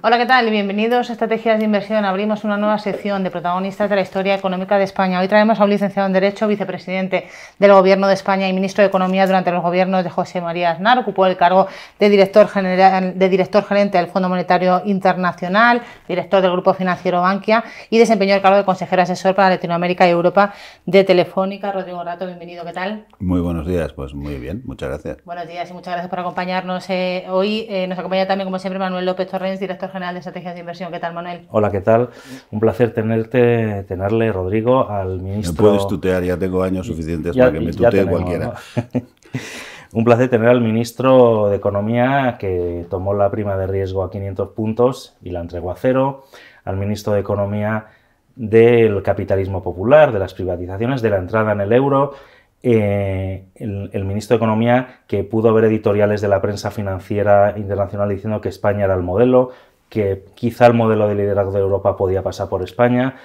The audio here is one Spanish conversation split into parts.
Hola, ¿qué tal? Bienvenidos a Estrategias de Inversión. Abrimos una nueva sección de protagonistas de la historia económica de España. Hoy traemos a un licenciado en Derecho, vicepresidente del Gobierno de España y ministro de Economía durante los gobiernos de José María Aznar. Ocupó el cargo de director, general, de director gerente del Fondo Monetario Internacional, director del Grupo Financiero Bankia y desempeñó el cargo de consejero asesor para Latinoamérica y Europa de Telefónica. Rodrigo Rato, bienvenido. ¿Qué tal? Muy buenos días. Pues muy bien. Muchas gracias. Buenos días y muchas gracias por acompañarnos eh, hoy. Eh, nos acompaña también, como siempre, Manuel López Torrens, director general de Estrategias de Inversión. ¿Qué tal, Manuel? Hola, ¿qué tal? Un placer tenerte, tenerle, Rodrigo, al ministro... Me puedes tutear, ya tengo años suficientes para que me tutee cualquiera. Un placer tener al ministro de Economía que tomó la prima de riesgo a 500 puntos y la entregó a cero, al ministro de Economía del capitalismo popular, de las privatizaciones, de la entrada en el euro, eh, el, el, ministro de Economía que pudo ver editoriales de la prensa financiera internacional diciendo que España era el modelo, que quizá el modelo de liderazgo de Europa podía pasar por España.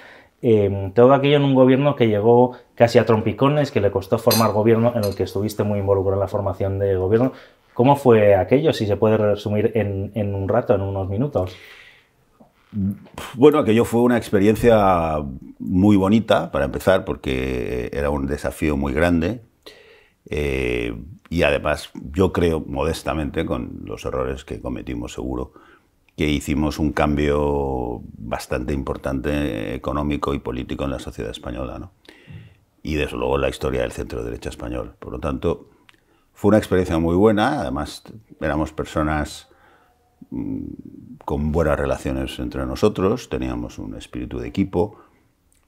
Em, todo aquello en un gobierno que llegó casi a trompicones, que le costó formar gobierno, en el que estuviste muy involucrado en la formación de gobierno. ¿Cómo fue aquello, si se puede resumir en, un rato, en unos minutos? Bueno, aquello fue una experiencia muy bonita, para empezar, porque era un desafío muy grande. Eh, y además, yo creo, modestamente, con los errores que cometimos seguro, que hicimos un cambio bastante importante económico y político en la sociedad española. Y desde luego la historia del centro de derecha español. Por lo tanto, fue una experiencia muy buena. Además, éramos personas mm, con buenas relaciones entre nosotros, teníamos un espíritu de equipo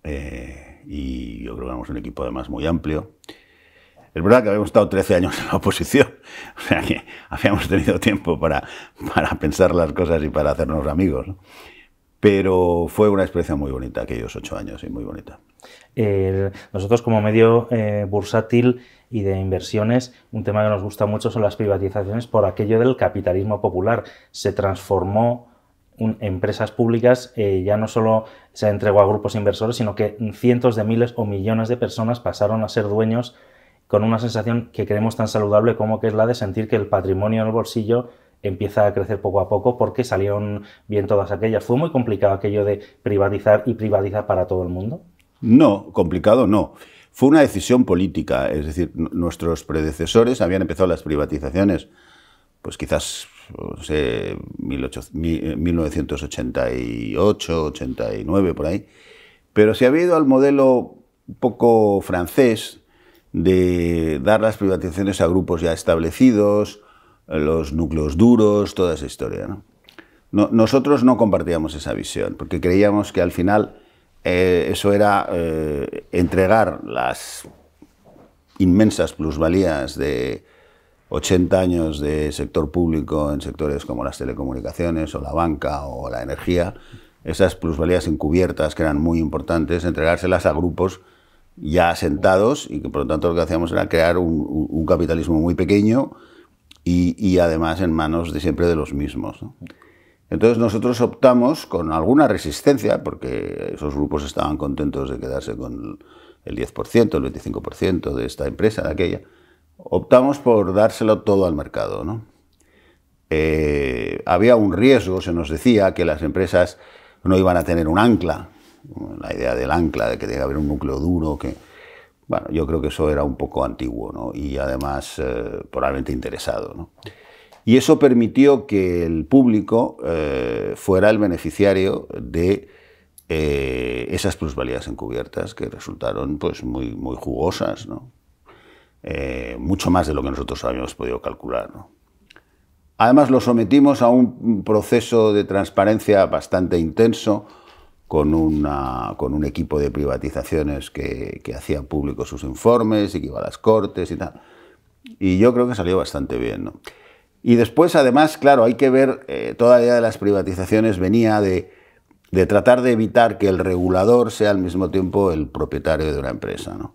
eh, y yo creo que éramos un equipo además muy amplio. Es verdad que habíamos estado 13 años en la oposición, sea que habíamos tenido tiempo para, para pensar las cosas y para hacernos amigos. Pero fue una experiencia muy bonita aquellos ocho años y muy bonita. nosotros como medio eh, bursátil y de inversiones, un tema que nos gusta mucho son las privatizaciones por aquello del capitalismo popular. Se transformó un, empresas públicas, eh, ya no solo se entregó a grupos inversores, sino que cientos de miles o millones de personas pasaron a ser dueños con una sensación que creemos tan saludable como que es la de sentir que el patrimonio en el bolsillo empieza a crecer poco a poco porque salieron bien todas aquellas. ¿Fue muy complicado aquello de privatizar y privatizar para todo el mundo? No, complicado no. Fue una decisión política, es decir, nuestros predecesores habían empezado las privatizaciones, pues quizás, no sé, 1988, 89, eh, por ahí, pero se había ido al modelo un poco francés, de dar las privatizaciones a grupos ya establecidos, los núcleos duros, toda esa historia. ¿no? nosotros no compartíamos esa visión, porque creíamos que al final eh, eso era eh, entregar las inmensas plusvalías de 80 años de sector público en sectores como las telecomunicaciones o la banca o la energía, esas plusvalías encubiertas que eran muy importantes, entregárselas a grupos ya asentados y que por lo tanto lo que hacíamos era crear un, capitalismo muy pequeño y, además en manos de siempre de los mismos. Entonces nosotros optamos con alguna resistencia, porque esos grupos estaban contentos de quedarse con el 10%, el 25% de esta empresa, de aquella, optamos por dárselo todo al mercado. Eh, había un riesgo, se nos decía, que las empresas no iban a tener un ancla, la idea del ancla, de que debe haber un núcleo duro, que... Bueno, yo creo que eso era un poco antiguo, Y además eh, probablemente interesado, Y eso permitió que el público eh, fuera el beneficiario de eh, esas plusvalías encubiertas que resultaron pues, muy, muy jugosas, ¿no? mucho más de lo que nosotros habíamos podido calcular. ¿no? Además, lo sometimos a un proceso de transparencia bastante intenso, con, una, con un equipo de privatizaciones que, hacía público sus informes y que iba a las cortes y tal. Y yo creo que salió bastante bien. Y después, además, claro, hay que ver, eh, toda la idea de las privatizaciones venía de, tratar de evitar que el regulador sea al mismo tiempo el propietario de una empresa. ¿no?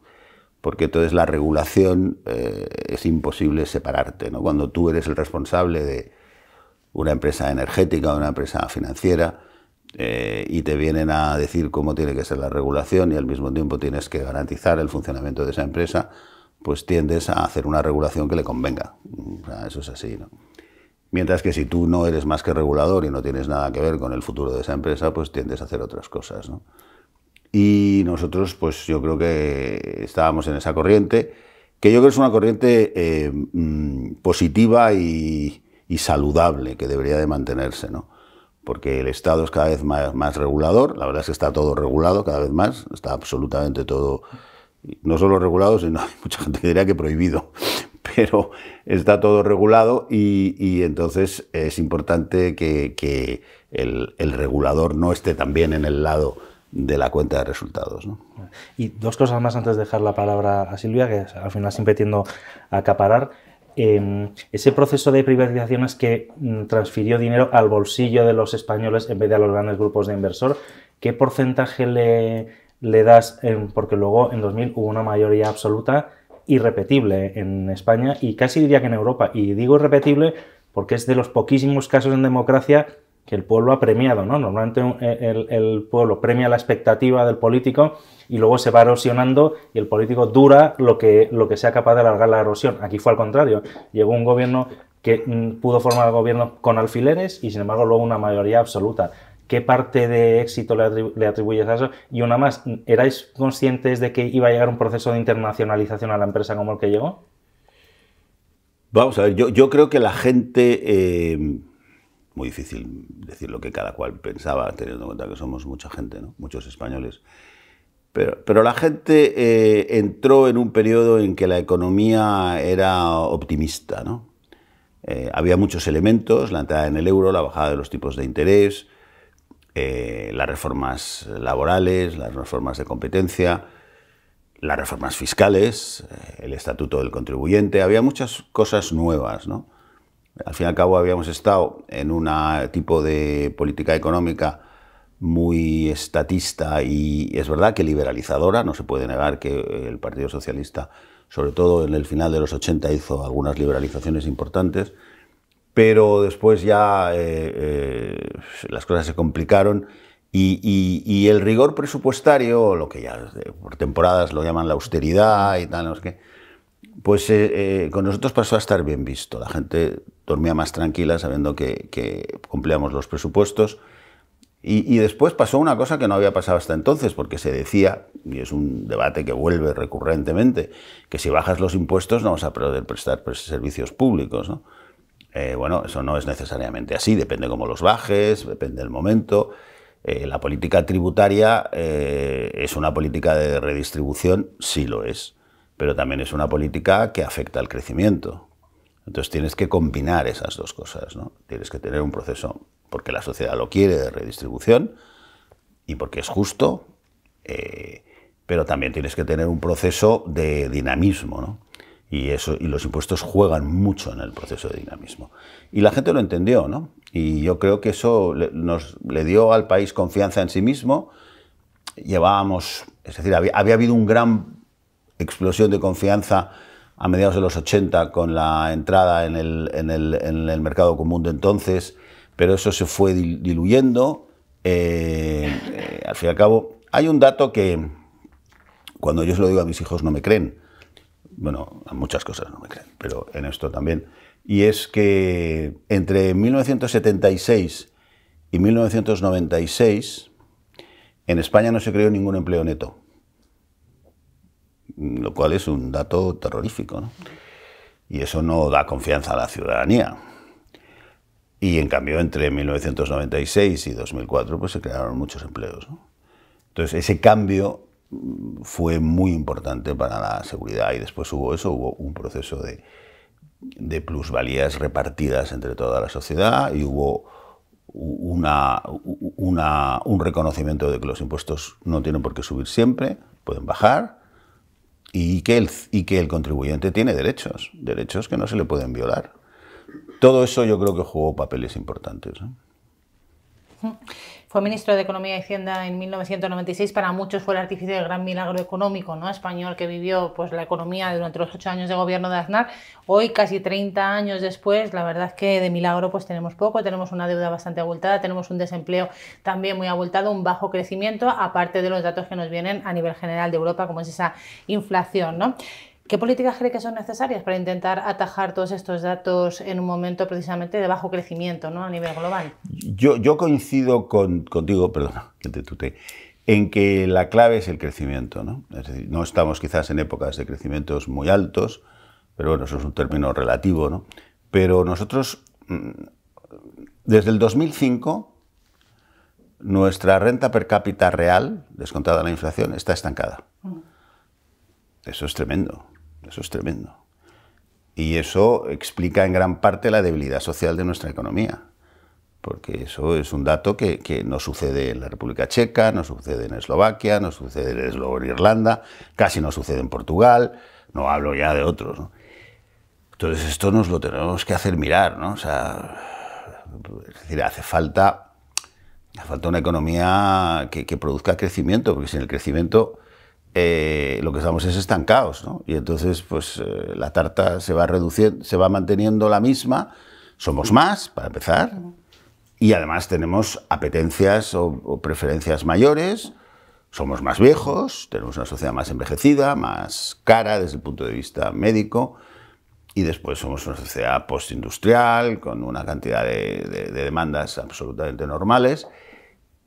porque entonces la regulación eh, es imposible separarte. ¿no? Cuando tú eres el responsable de una empresa energética, de una empresa financiera, eh, y te vienen a decir cómo tiene que ser la regulación y al mismo tiempo tienes que garantizar el funcionamiento de esa empresa, pues tiendes a hacer una regulación que le convenga. eso es así, ¿no? Mientras que si tú no eres más que regulador y no tienes nada que ver con el futuro de esa empresa, pues tiendes a hacer otras cosas, ¿no? Y nosotros, pues yo creo que estábamos en esa corriente, que yo creo que es una corriente eh, mm, positiva y, y, saludable que debería de mantenerse, ¿no? porque el Estado es cada vez más, regulador, la verdad es que está todo regulado cada vez más, está absolutamente todo, no solo regulado, sino hay mucha gente que diría que prohibido, pero está todo regulado y, entonces es importante que, el, regulador no esté también en el lado de la cuenta de resultados. Y dos cosas más antes de dejar la palabra a Silvia, que al final siempre tiendo a acaparar. Em, ese proceso de privatizaciones que mm, transfirió dinero al bolsillo de los españoles en vez de a los grandes grupos de inversor, ¿qué porcentaje le, das? porque luego en 2000 hubo una mayoría absoluta irrepetible en España y casi diría que en Europa. Y digo irrepetible porque es de los poquísimos casos en democracia que el pueblo ha premiado, ¿no? Normalmente eh, el, pueblo premia la expectativa del político y luego se va erosionando y el político dura lo que, lo que sea capaz de alargar la erosión. Aquí fue al contrario. Llegó un gobierno que mm, pudo formar el gobierno con alfileres y sin embargo luego una mayoría absoluta. ¿Qué parte de éxito le, atribuyes a eso? Y una más, ¿erais conscientes de que iba a llegar un proceso de internacionalización a la empresa como el que llegó? Vamos a ver, yo, creo que la gente... Eh, muy difícil decir lo que cada cual pensaba, teniendo en cuenta que somos mucha gente, muchos españoles. Pero, pero la gente eh, entró en un periodo en que la economía era optimista. ¿no? Eh, había muchos elementos, la entrada en el euro, la bajada de los tipos de interés, eh, las reformas laborales, las reformas de competencia, las reformas fiscales, el estatuto del contribuyente, había muchas cosas nuevas. ¿no? Al fin y al cabo habíamos estado en un tipo de política económica muy estatista y es verdad que liberalizadora, no se puede negar que el Partido Socialista, sobre todo en el final de los 80, hizo algunas liberalizaciones importantes, pero después ya eh, eh, las cosas se complicaron y, y, el rigor presupuestario, lo que ya eh, por temporadas lo llaman la austeridad y tal, no que pues eh, eh, con nosotros pasó a estar bien visto. La gente dormía más tranquila sabiendo que, cumplíamos los presupuestos. Y, después pasó una cosa que no había pasado hasta entonces, porque se decía, y es un debate que vuelve recurrentemente, que si bajas los impuestos no vas a poder prestar servicios públicos. Eh, bueno, eso no es necesariamente así, depende cómo los bajes, depende del momento. la política tributaria es una política de redistribución, sí lo es pero también es una política que afecta al crecimiento. Entonces tienes que combinar esas dos cosas, ¿no? Tienes que tener un proceso porque la sociedad lo quiere de redistribución y porque es justo, eh, pero también tienes que tener un proceso de dinamismo, Y, eso, y los impuestos juegan mucho en el proceso de dinamismo. Y la gente lo entendió, Y yo creo que eso le, nos, le dio al país confianza en sí mismo. Llevábamos, es decir, había habido un gran explosión de confianza a mediados de los 80 con la entrada en el, mercado común de entonces, pero eso se fue diluyendo. Eh, eh, al fin y al cabo, hay un dato que cuando yo se lo digo a mis hijos no me creen. Bueno, a muchas cosas no me creen, pero en esto también. Y es que entre 1976 y 1996 en España no se creó ningún empleo neto lo cual es un dato terrorífico. Y eso no da confianza a la ciudadanía. Y en cambio, entre 1996 y 2004 pues, se crearon muchos empleos. Entonces, ese cambio mm, fue muy importante para la seguridad y después hubo eso, hubo un proceso de, plusvalías repartidas entre toda la sociedad y hubo un reconocimiento de que los impuestos no tienen por qué subir siempre, pueden bajar y que, el, y que el contribuyente tiene derechos, derechos que no se le pueden violar. Todo eso yo creo que jugó papeles importantes. Mm. Fue ministro de Economía y Hacienda en 1996. Para muchos fue el artífice del gran milagro económico ¿no? español que vivió pues, la economía durante los ocho años de gobierno de Aznar. Hoy, casi 30 años después, la verdad es que de milagro pues, tenemos poco. Tenemos una deuda bastante abultada, tenemos un desempleo también muy abultado, un bajo crecimiento, aparte de los datos que nos vienen a nivel general de Europa, como es esa inflación. ¿no? ¿Qué políticas cree que son necesarias para intentar atajar todos estos datos en un momento precisamente de bajo crecimiento ¿no? a nivel global? Yo, coincido contigo, perdona, que te en que la clave es el crecimiento. ¿no? Es decir, no estamos quizás en épocas de crecimientos muy altos, pero bueno, eso es un término relativo, ¿no? Pero nosotros, mm, desde el 2005, nuestra renta per cápita real, descontada la inflación, está estancada. Mm. Eso es tremendo. Eso es tremendo. Y eso explica en gran parte la debilidad social de nuestra economía, porque eso es un dato que, no sucede en la República Checa, no sucede en Eslovaquia, no sucede en Irlanda, casi no sucede en Portugal, no hablo ya de otros. Entonces esto nos lo tenemos que hacer mirar, ¿no? sea, es decir, hace falta, falta una economía que, que produzca crecimiento, porque sin el crecimiento eh, lo que estamos es estancados, ¿no? Y entonces, pues eh, la tarta se va reduciendo, se va manteniendo la misma, somos más, para empezar, y además tenemos apetencias o, preferencias mayores, somos más viejos, tenemos una sociedad más envejecida, más cara desde el punto de vista médico, y después somos una sociedad postindustrial, con una cantidad de demandas absolutamente normales,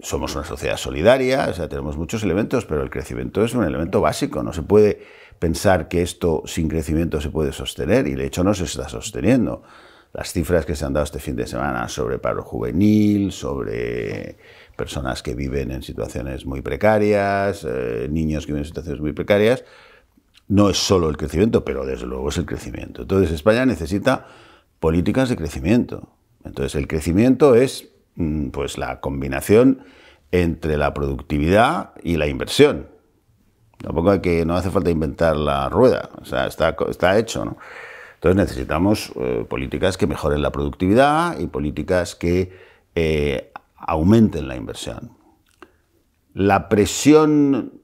somos una sociedad solidaria, o sea, tenemos muchos elementos, pero el crecimiento es un elemento básico. No se puede pensar que esto sin crecimiento se puede sostener y de hecho no se está sosteniendo. Las cifras que se han dado este fin de semana sobre paro juvenil, sobre personas que viven en situaciones muy precarias, eh, niños que viven en situaciones muy precarias, no es solo el crecimiento, pero desde luego es el crecimiento. Entonces España necesita políticas de crecimiento. Entonces el crecimiento es Mm, pues la combinación entre la productividad y la inversión. Tampoco hay que, no hace falta inventar la rueda, o sea, está, hecho, ¿no? Entonces necesitamos eh, políticas que mejoren la productividad y políticas que eh, aumenten la inversión. La presión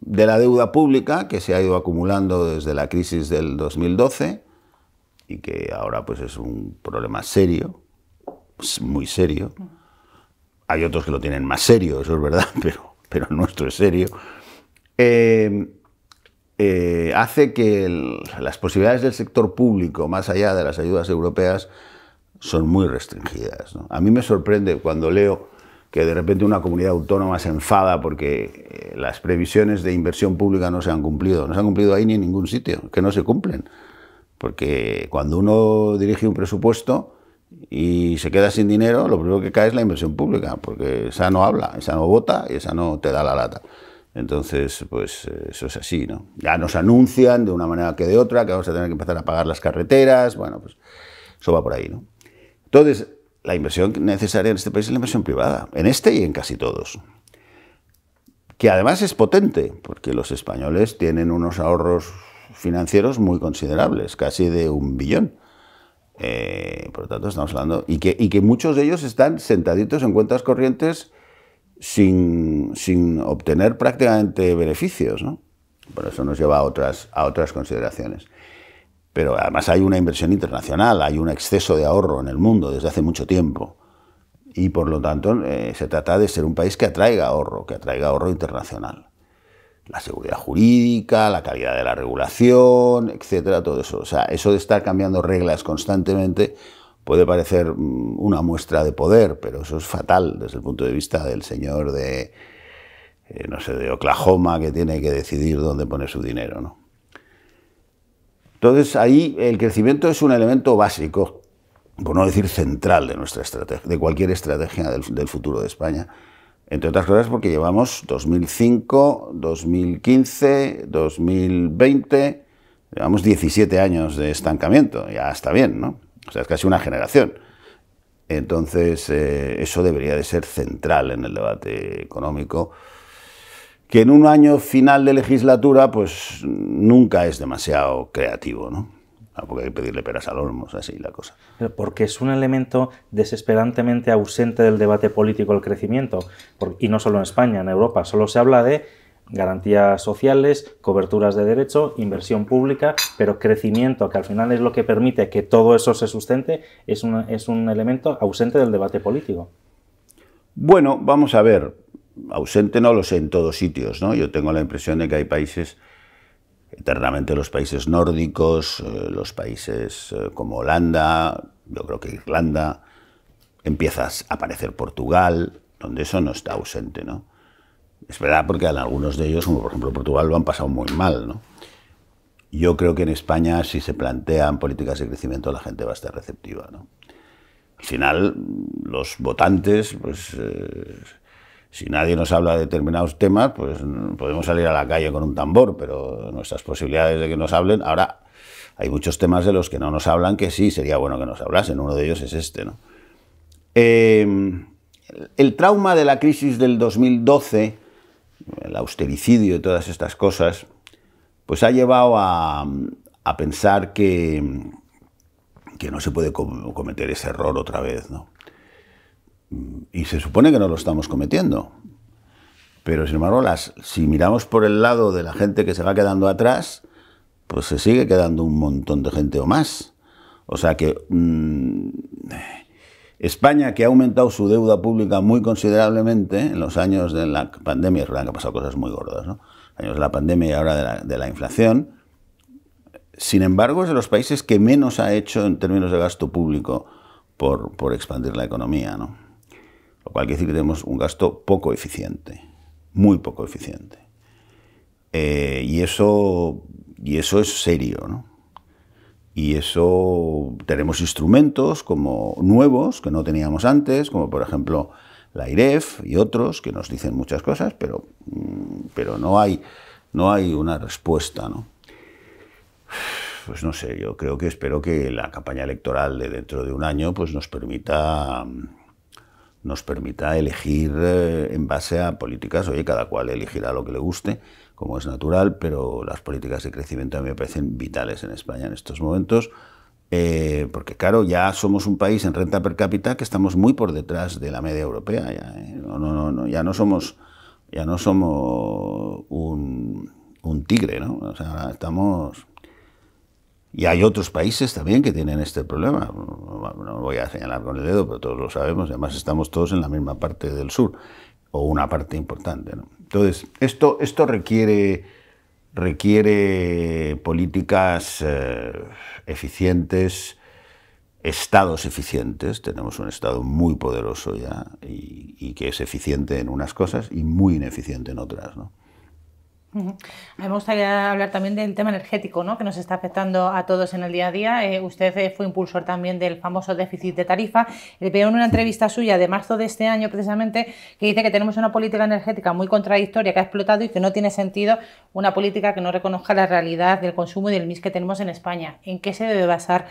de la deuda pública que se ha ido acumulando desde la crisis del 2012 y que ahora pues es un problema serio muy serio. Hay otros que lo tienen más serio, eso es verdad, pero, pero el nuestro es serio. Eh, eh, hace que las posibilidades del sector público, más allá de las ayudas europeas, son muy restringidas. A mí me sorprende cuando leo que de repente una comunidad autónoma se enfada porque eh, las previsiones de inversión pública no se han cumplido. No se han cumplido ahí ni en ningún sitio, que no se cumplen. Porque cuando uno dirige un presupuesto, y se queda sin dinero, lo primero que cae es la inversión pública, porque esa no habla, esa no vota y esa no te da la lata. Entonces, pues eh, eso es así, ¿no? Ya nos anuncian de una manera que de otra que vamos a tener que empezar a pagar las carreteras, bueno, pues eso va por ahí, ¿no? Entonces, la inversión necesaria en este país es la inversión privada, en este y en casi todos. Que además es potente, porque los españoles tienen unos ahorros financieros muy considerables, casi de un billón. Eh, por lo tanto, estamos hablando. Y que, muchos de ellos están sentaditos en cuentas corrientes sin, obtener prácticamente beneficios. ¿no? Por eso nos lleva a otras, a otras consideraciones. Pero además hay una inversión internacional, hay un exceso de ahorro en el mundo desde hace mucho tiempo. Y por lo tanto, eh, se trata de ser un país que atraiga ahorro, que atraiga ahorro internacional la seguridad jurídica, la calidad de la regulación, etcétera, todo eso. O sea, eso de estar cambiando reglas constantemente puede parecer mm, una muestra de poder, pero eso es fatal desde el punto de vista del señor de, eh, no sé, de Oklahoma que tiene que decidir dónde poner su dinero, Entonces ahí el crecimiento es un elemento básico, por no decir central de nuestra estrategia, de cualquier estrategia del futuro de España. Entre otras cosas porque llevamos 2005, 2015, 2020, llevamos 17 años de estancamiento, ya está bien, ¿no? O sea, es casi una generación. Entonces, eh, eso debería de ser central en el debate económico, que en un año final de legislatura, pues nunca es demasiado creativo, ¿no? Ah, porque hay que pedirle peras al los así la cosa. porque es un elemento desesperantemente ausente del debate político el crecimiento. Y no solo en España, en Europa. Solo se habla de garantías sociales, coberturas de derecho, inversión pública, pero crecimiento, que al final es lo que permite que todo eso se sustente, es un, es un elemento ausente del debate político. Bueno, vamos a ver, ausente no lo sé en todos sitios, ¿no? Yo tengo la impresión de que hay países Eternamente los países nórdicos, eh, los países eh, como Holanda, yo creo que Irlanda, empiezas a aparecer Portugal, donde eso no está ausente, ¿no? Es verdad porque algunos de ellos, como por ejemplo Portugal, lo han pasado muy mal, Yo creo que en España, si se plantean políticas de crecimiento, la gente va a estar receptiva, Al final, los votantes, pues... Eh, si nadie nos habla de determinados temas, pues podemos salir a la calle con un tambor, pero nuestras posibilidades de que nos hablen, ahora hay muchos temas de los que no nos hablan que sí sería bueno que nos hablasen, uno de ellos es este. ¿no? Em, el trauma de la crisis del 2012, el austericidio y todas estas cosas, pues ha llevado a, pensar que, que no se puede cometer ese error otra vez, ¿no? y se supone que no lo estamos cometiendo. Pero sin embargo, si miramos por el lado de la gente que se va quedando atrás, pues se sigue quedando un montón de gente o más. O sea que mm, España, que ha aumentado su deuda pública muy considerablemente en los años de la pandemia, es verdad que han pasado cosas muy gordas, ¿no? años de la pandemia y ahora de la, inflación, sin embargo es de los países que menos ha hecho en términos de gasto público por, por expandir la economía. ¿no? Lo cual quiere decir que tenemos un gasto poco eficiente, muy poco eficiente. Eh, y, eso, y eso es serio, ¿no? Y eso tenemos instrumentos como nuevos que no teníamos antes, como por ejemplo la IREF y otros que nos dicen muchas cosas, pero, mm, pero no, hay, no hay una respuesta. ¿no? Pues no sé, yo creo que espero que la campaña electoral de dentro de un año pues nos permita nos permita elegir eh, en base a políticas, oye, cada cual elegirá lo que le guste, como es natural, pero las políticas de crecimiento a mí me parecen vitales en España en estos momentos, eh, porque claro, ya somos un país en renta per cápita que estamos muy por detrás de la media europea, ya, ¿eh? no, no, ya no somos, ya no somos un, un tigre, ¿no? O sea, estamos y hay otros países también que tienen este problema. No voy a señalar con el dedo, pero todos lo sabemos. Además, estamos todos en la misma parte del sur, o una parte importante. Entonces, esto, esto requiere, requiere políticas eh, eficientes, estados eficientes. Tenemos un estado muy poderoso ya y, y, que es eficiente en unas cosas y muy ineficiente en otras. ¿no? A me gustaría hablar también del tema energético, ¿no? que nos está afectando a todos en el día a día. Eh, usted eh, fue impulsor también del famoso déficit de tarifa. Le veo en una entrevista suya de marzo de este año, precisamente, que dice que tenemos una política energética muy contradictoria que ha explotado y que no tiene sentido una política que no reconozca la realidad del consumo y del mix que tenemos en España. ¿En qué se debe basar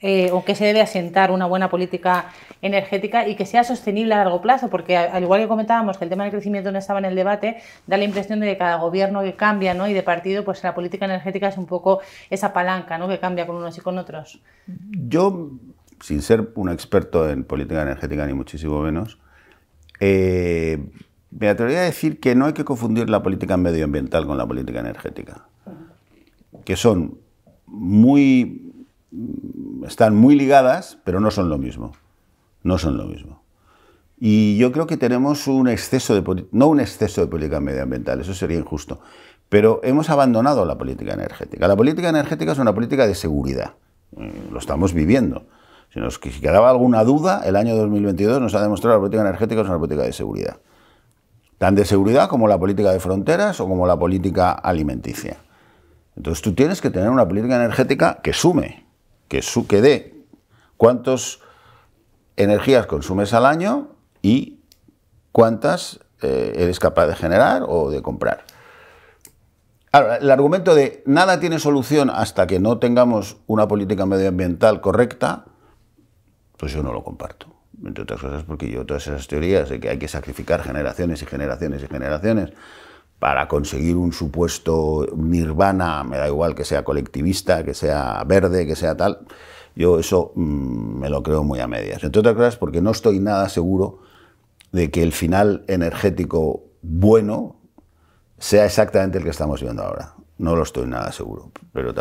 eh, o que se debe asentar una buena política energética y que sea sostenible a largo plazo, porque al igual que comentábamos que el tema del crecimiento no estaba en el debate, da la impresión de que cada gobierno que cambia ¿no? y de partido, pues la política energética es un poco esa palanca ¿no? que cambia con unos y con otros. Yo, sin ser un experto en política energética, ni muchísimo menos, eh, me atrevería a decir que no hay que confundir la política medioambiental con la política energética, que son muy Mm, están muy ligadas, pero no son lo mismo. No son lo mismo. Y yo creo que tenemos un exceso de, no un exceso de política medioambiental, eso sería injusto, pero hemos abandonado la política energética. La política energética es una política de seguridad, eh, lo estamos viviendo. Si nos quedaba alguna duda, el año 2022 nos ha demostrado que la política energética es una política de seguridad. Tan de seguridad como la política de fronteras o como la política alimenticia. Entonces tú tienes que tener una política energética que sume, que, su, que dé cuántas energías consumes al año y cuántas eh, eres capaz de generar o de comprar. Ahora, el argumento de nada tiene solución hasta que no tengamos una política medioambiental correcta, pues yo no lo comparto. Entre otras cosas porque yo todas esas teorías de que hay que sacrificar generaciones y generaciones y generaciones para conseguir un supuesto nirvana, me da igual que sea colectivista, que sea verde, que sea tal, yo eso mm, me lo creo muy a medias. Entre otras cosas porque no estoy nada seguro de que el final energético bueno sea exactamente el que estamos viendo ahora. No lo estoy nada seguro. Pero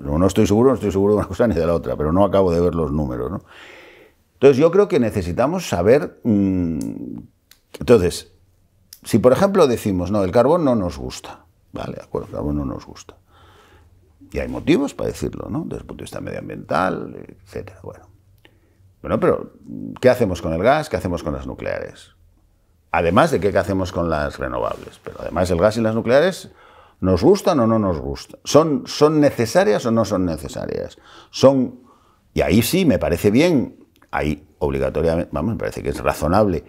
no estoy seguro, no estoy seguro de una cosa ni de la otra, pero no acabo de ver los números. ¿no? Entonces yo creo que necesitamos saber... Mm, entonces, si, por ejemplo, decimos, no, el carbón no nos gusta, vale, de acuerdo, el carbón no nos gusta. Y hay motivos para decirlo, ¿no? Desde el punto de vista medioambiental, etc. Bueno. Bueno, pero ¿qué hacemos con el gas? ¿Qué hacemos con las nucleares? Además de qué, qué hacemos con las renovables. Pero además el gas y las nucleares, ¿nos gustan o no nos gustan? ¿Son, son necesarias o no son necesarias? Son, y ahí sí, me parece bien, ahí obligatoriamente, vamos, me parece que es razonable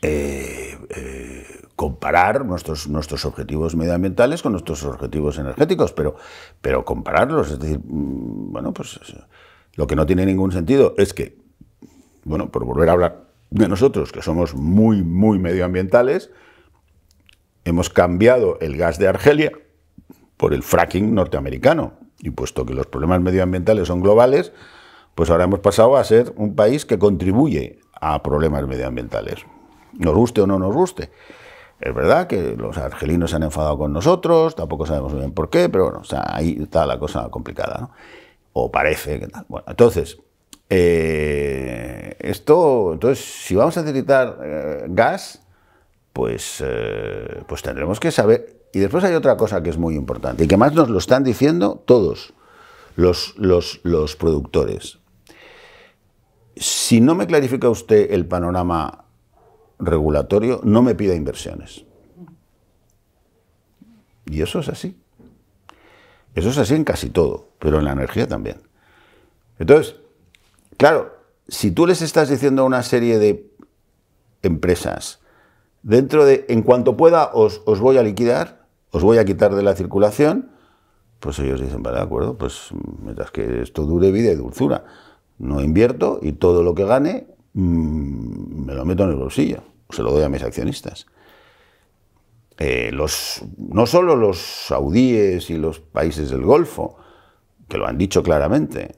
eh, eh, comparar nuestros, nuestros objetivos medioambientales con nuestros objetivos energéticos, pero, pero compararlos. Es decir, mm, bueno, pues lo que no tiene ningún sentido es que, bueno, por volver a hablar de nosotros, que somos muy, muy medioambientales, hemos cambiado el gas de Argelia por el fracking norteamericano. Y puesto que los problemas medioambientales son globales, pues ahora hemos pasado a ser un país que contribuye a problemas medioambientales nos guste o no nos guste. Es verdad que los argelinos se han enfadado con nosotros, tampoco sabemos bien por qué, pero bueno, o sea, ahí está la cosa complicada, ¿no? O parece que tal. Bueno, entonces, eh, esto, entonces, si vamos a necesitar eh, gas, pues, eh, pues tendremos que saber. Y después hay otra cosa que es muy importante y que más nos lo están diciendo todos los, los, los productores. Si no me clarifica usted el panorama regulatorio no me pida inversiones. Y eso es así. Eso es así en casi todo, pero en la energía también. Entonces, claro, si tú les estás diciendo a una serie de empresas, dentro de, en cuanto pueda, os, os voy a liquidar, os voy a quitar de la circulación, pues ellos dicen, vale, de acuerdo, pues mientras que esto dure vida y dulzura, no invierto y todo lo que gane Mm, me lo meto en el bolsillo, se lo doy a mis accionistas. Eh, no solo los saudíes y los países del Golfo, que lo han dicho claramente,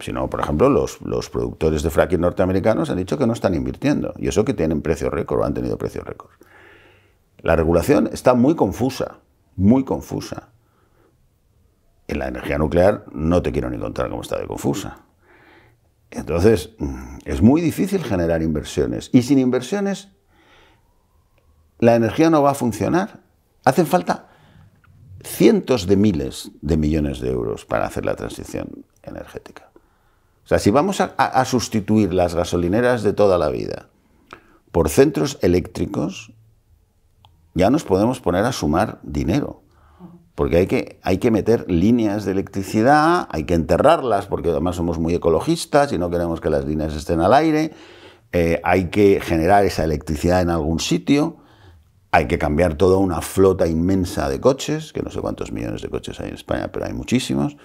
sino, por ejemplo, los, los productores de fracking norteamericanos han dicho que no están invirtiendo, y eso que tienen precios récord, o han tenido precios récord. La regulación está muy confusa, muy confusa. En la energía nuclear no te quiero ni contar cómo está de confusa. Entonces, mm, es muy difícil generar inversiones. Y sin inversiones, la energía no va a funcionar. Hacen falta cientos de miles de millones de euros para hacer la transición energética. O sea, si vamos a, sustituir las gasolineras de toda la vida por centros eléctricos, ya nos podemos poner a sumar dinero porque hay que, hay que meter líneas de electricidad, hay que enterrarlas, porque además somos muy ecologistas y no queremos que las líneas estén al aire, eh, hay que generar esa electricidad en algún sitio, hay que cambiar toda una flota inmensa de coches, que no sé cuántos millones de coches hay en España, pero hay muchísimos.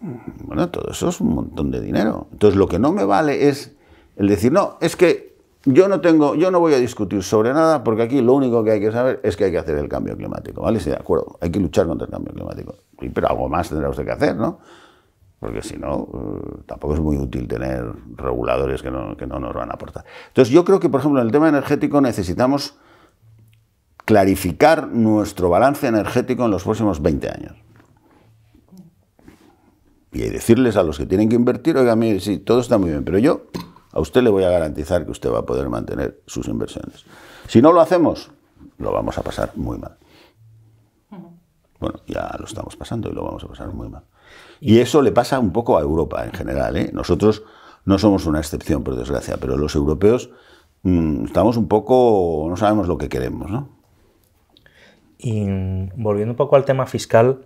Bueno, todo eso es un montón de dinero. Entonces lo que no me vale es el decir, no, es que yo no tengo, yo no voy a discutir sobre nada porque aquí lo único que hay que saber es que hay que hacer el cambio climático, ¿vale? Sí, de acuerdo, hay que luchar contra el cambio climático. Pero algo más tendrá usted que hacer, ¿no? Porque si no, eh, tampoco es muy útil tener reguladores que no, que no nos van a aportar. Entonces yo creo que, por ejemplo, en el tema energético necesitamos clarificar nuestro balance energético en los próximos 20 años y decirles a los que tienen que invertir, oiga, mí sí, todo está muy bien, pero yo a usted le voy a garantizar que usted va a poder mantener sus inversiones. Si no lo hacemos, lo vamos a pasar muy mal. Bueno, ya lo estamos pasando y lo vamos a pasar muy mal. Y eso le pasa un poco a Europa en general. ¿eh? Nosotros no somos una excepción, por desgracia, pero los europeos mm, estamos un poco, no sabemos lo que queremos. ¿no? Y volviendo un poco al tema fiscal,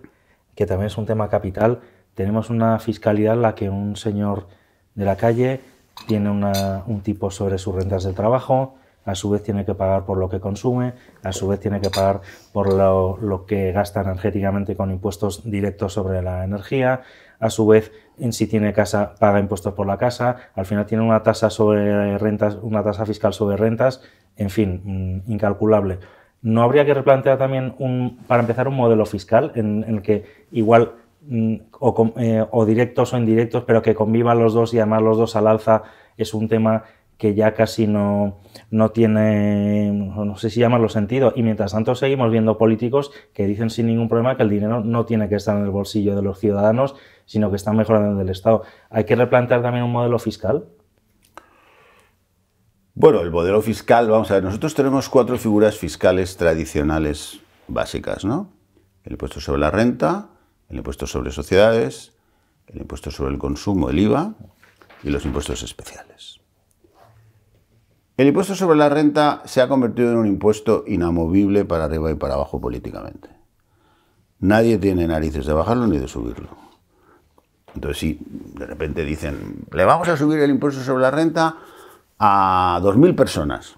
que también es un tema capital, tenemos una fiscalidad en la que un señor de la calle tiene un tipo sobre sus rentas de trabajo, a su vez tiene que pagar por lo que consume, a su vez tiene que pagar por lo, que gasta energéticamente con impuestos directos sobre la energía, a su vez si tiene casa paga impuestos por la casa, al final tiene una tasa sobre rentas, una tasa fiscal sobre rentas, en fin, mm, incalculable. ¿No habría que replantear también un, para empezar un modelo fiscal en el que igual Mm, eh, o, directos o indirectos, pero que convivan los dos y además los dos al alza es un tema que ya casi no, tiene, no sé si llamarlo sentido. Y mientras tanto seguimos viendo políticos que dicen sin ningún problema que el dinero no tiene que estar en el bolsillo de los ciudadanos, sino que está mejorando el Estado. ¿Hay que replantear también un modelo fiscal? Bueno, el modelo fiscal, vamos a ver, nosotros tenemos cuatro figuras fiscales tradicionales básicas, ¿no? El impuesto sobre la renta, el impuesto sobre sociedades, el impuesto sobre el consumo, el IVA, y los impuestos especiales. El impuesto sobre la renta se ha convertido en un impuesto inamovible para arriba y para abajo políticamente. Nadie tiene narices de bajarlo ni de subirlo. Entonces, si de repente dicen, le vamos a subir el impuesto sobre la renta a 2.000 personas.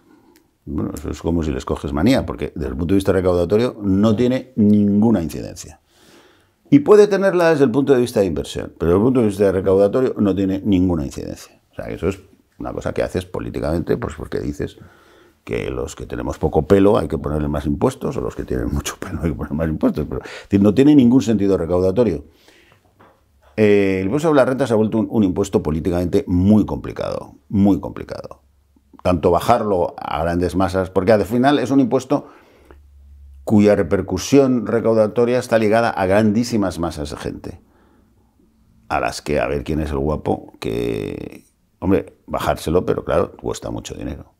Bueno, eso es como si les coges manía, porque desde el punto de vista recaudatorio no tiene ninguna incidencia. Y puede tenerla desde el punto de vista de inversión, pero desde el punto de vista de recaudatorio no tiene ninguna incidencia. O sea, eso es una cosa que haces políticamente, pues porque dices que los que tenemos poco pelo hay que ponerle más impuestos, o los que tienen mucho pelo hay que poner más impuestos. Pero, decir, no tiene ningún sentido recaudatorio. Eh, el impuesto sobre las se ha vuelto un, impuesto políticamente muy complicado, muy complicado. Tanto bajarlo a grandes masas, porque al final es un impuesto cuya repercusión recaudatoria está ligada a grandísimas masas de gente, a las que a ver quién es el guapo, que, hombre, bajárselo, pero claro, cuesta mucho dinero.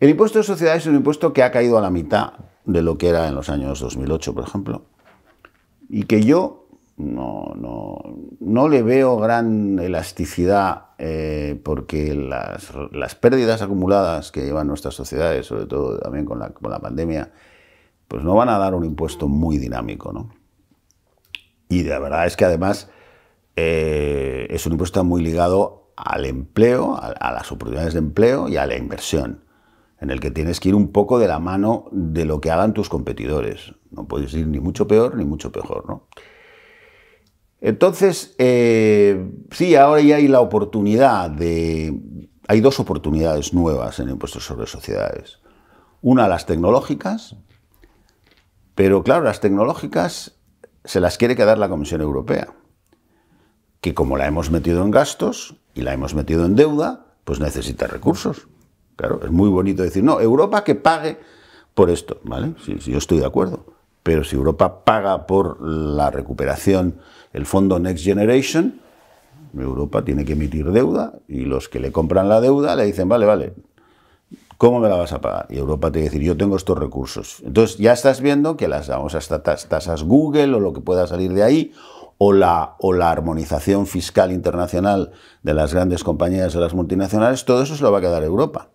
El impuesto de sociedades es un impuesto que ha caído a la mitad de lo que era en los años 2008, por ejemplo, y que yo no, no, no le veo gran elasticidad eh, porque las, pérdidas acumuladas que llevan nuestras sociedades, sobre todo también con con la pandemia, pues no van a dar un impuesto muy dinámico, ¿no? Y la verdad es que además eh, es un impuesto muy ligado al empleo, a, las oportunidades de empleo y a la inversión, en el que tienes que ir un poco de la mano de lo que hagan tus competidores. No puedes ir ni mucho peor ni mucho mejor. ¿no? Entonces, eh, sí, ahora ya hay la oportunidad de... Hay dos oportunidades nuevas en impuestos sobre sociedades. Una, las tecnológicas, pero claro, las tecnológicas se las quiere quedar la Comisión Europea, que como la hemos metido en gastos y la hemos metido en deuda, pues necesita recursos. Claro, es muy bonito decir, no, Europa que pague por esto, ¿vale? yo estoy de acuerdo. Pero si Europa paga por la recuperación, el fondo Next Generation, Europa tiene que emitir deuda y los que le compran la deuda le dicen, vale, vale, ¿Cómo me la vas a pagar? Y Europa te decir, yo tengo estos recursos. Entonces ya estás viendo que las vamos hasta tasas Google o lo que pueda salir de ahí, o la, o la armonización fiscal internacional de las grandes compañías de las multinacionales, todo eso se lo va a quedar Europa.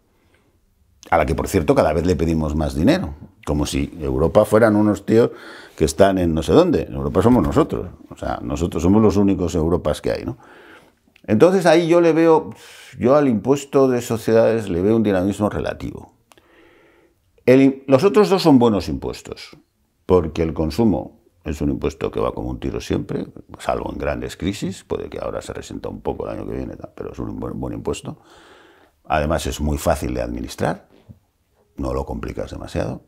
A la que, por cierto, cada vez le pedimos más dinero. Como si Europa fueran unos tíos que están en no sé dónde. Europa somos nosotros. O sea, nosotros somos los únicos Europas que hay, ¿no? Entonces ahí yo le veo, yo al impuesto de sociedades le veo un dinamismo relativo. los otros dos son buenos impuestos, porque el consumo es un impuesto que va como un tiro siempre, salvo en grandes crisis, puede que ahora se resienta un poco el año que viene, pero es un buen, buen impuesto. Además es muy fácil de administrar, no lo complicas demasiado,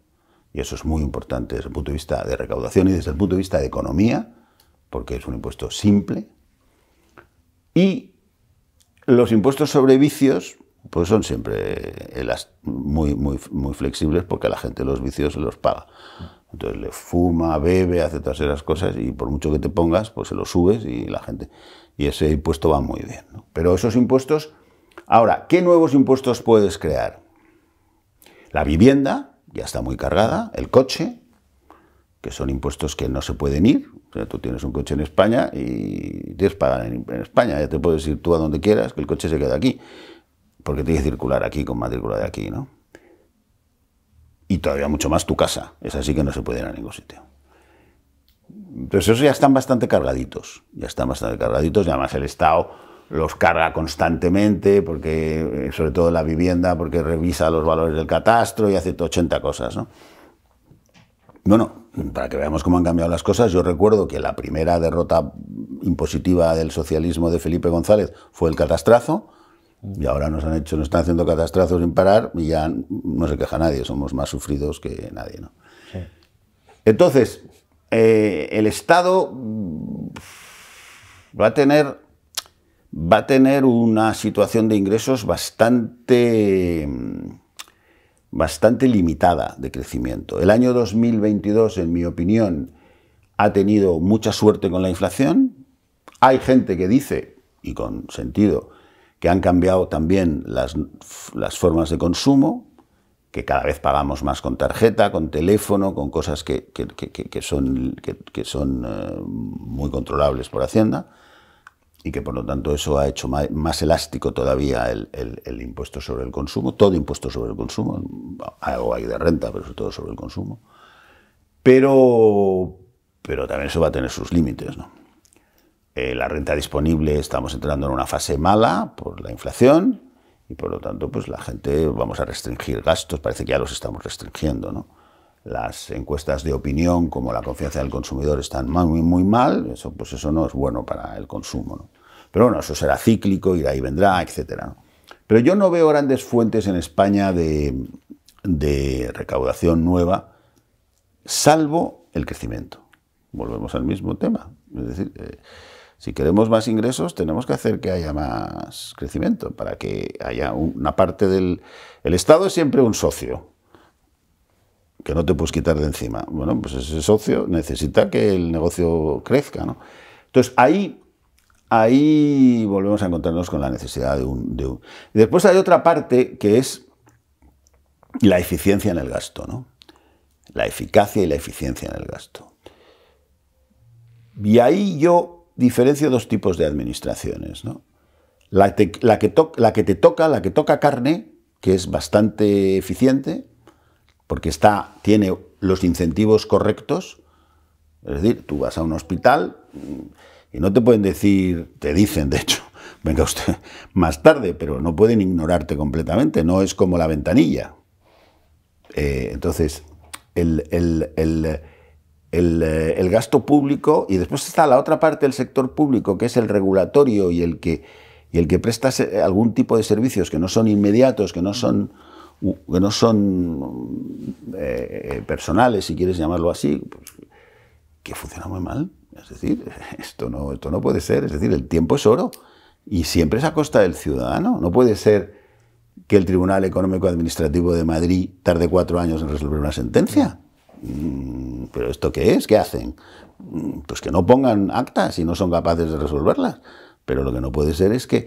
y eso es muy importante desde el punto de vista de recaudación y desde el punto de vista de economía, porque es un impuesto simple. Y los impuestos sobre vicios pues son siempre muy, muy, muy flexibles porque la gente los vicios los paga. Entonces le fuma, bebe, hace todas esas cosas y por mucho que te pongas, pues se lo subes y la gente... Y ese impuesto va muy bien. Pero esos impuestos... Ahora, ¿qué nuevos impuestos puedes crear? La vivienda, ya está muy cargada, el coche, que son impuestos que no se pueden ir, o sea, tú tienes un coche en España y tienes que pagar en, España. Ya te puedes ir tú a donde quieras, que el coche se queda aquí. Porque tienes que circular aquí con matrícula de aquí, ¿no? Y todavía mucho más tu casa. Es así que no se puede ir a ningún sitio. Entonces, esos ya están bastante cargaditos. Ya están bastante cargaditos. Y además, el Estado los carga constantemente, porque eh, sobre todo la vivienda, porque revisa los valores del catastro y hace 80 cosas, ¿no? Bueno, para que veamos cómo han cambiado las cosas, yo recuerdo que la primera derrota impositiva del socialismo de Felipe González fue el catastrazo, y ahora nos han hecho, nos están haciendo catastrazos sin parar y ya no se queja nadie, somos más sufridos que nadie, ¿no? Entonces, eh, el Estado va a tener va a tener una situación de ingresos bastante bastante limitada de crecimiento. El año 2022, en mi opinión, ha tenido mucha suerte con la inflación. Hay gente que dice, y con sentido, que han cambiado también las, formas de consumo, que cada vez pagamos más con tarjeta, con teléfono, con cosas que, son, eh, muy controlables por Hacienda y que por lo tanto eso ha hecho más elástico todavía el, impuesto sobre el consumo, todo impuesto sobre el consumo, algo hay de renta, pero sobre todo sobre el consumo. Pero, pero también eso va a tener sus límites. ¿no? Eh, la renta disponible, estamos entrando en una fase mala por la inflación y por lo tanto pues la gente vamos a restringir gastos, parece que ya los estamos restringiendo. ¿no? las encuestas de opinión como la confianza del consumidor están muy, muy mal, eso, pues eso no es bueno para el consumo. ¿no? Pero bueno, eso será cíclico, irá y vendrá, etc. Pero yo no veo grandes fuentes en España de, recaudación nueva, salvo el crecimiento. Volvemos al mismo tema. Es decir, eh, si queremos más ingresos, tenemos que hacer que haya más crecimiento, para que haya una parte del... El Estado es siempre un socio, que no te puedes quitar de encima. Bueno, pues ese socio necesita que el negocio crezca, ¿no? Entonces ahí, ahí volvemos a encontrarnos con la necesidad de un, Después hay otra parte que es la eficiencia en el gasto, ¿no? La eficacia y la eficiencia en el gasto. Y ahí yo diferencio dos tipos de administraciones, La, que la que te toca, la que toca carne, que es bastante eficiente, porque está, tiene los incentivos correctos. Es decir, tú vas a un hospital y no te pueden decir, te dicen de hecho, venga usted más tarde, pero no pueden ignorarte completamente, no es como la ventanilla. Eh, entonces, eh, el, gasto público y después está la otra parte del sector público, que es el regulatorio y el que, y el que presta algún tipo de servicios que no son inmediatos, que no son que no son eh, eh, personales, si quieres llamarlo así, pues, que funciona muy mal. Es decir, esto no, esto no puede ser. Es decir, el tiempo es oro y siempre es a costa del ciudadano. No puede ser que el Tribunal Económico Administrativo de Madrid tarde cuatro años en resolver una sentencia. Mm, ¿Pero esto qué es? ¿Qué hacen? Mm, pues que no pongan actas y no son capaces de resolverlas. Pero lo que no puede ser es que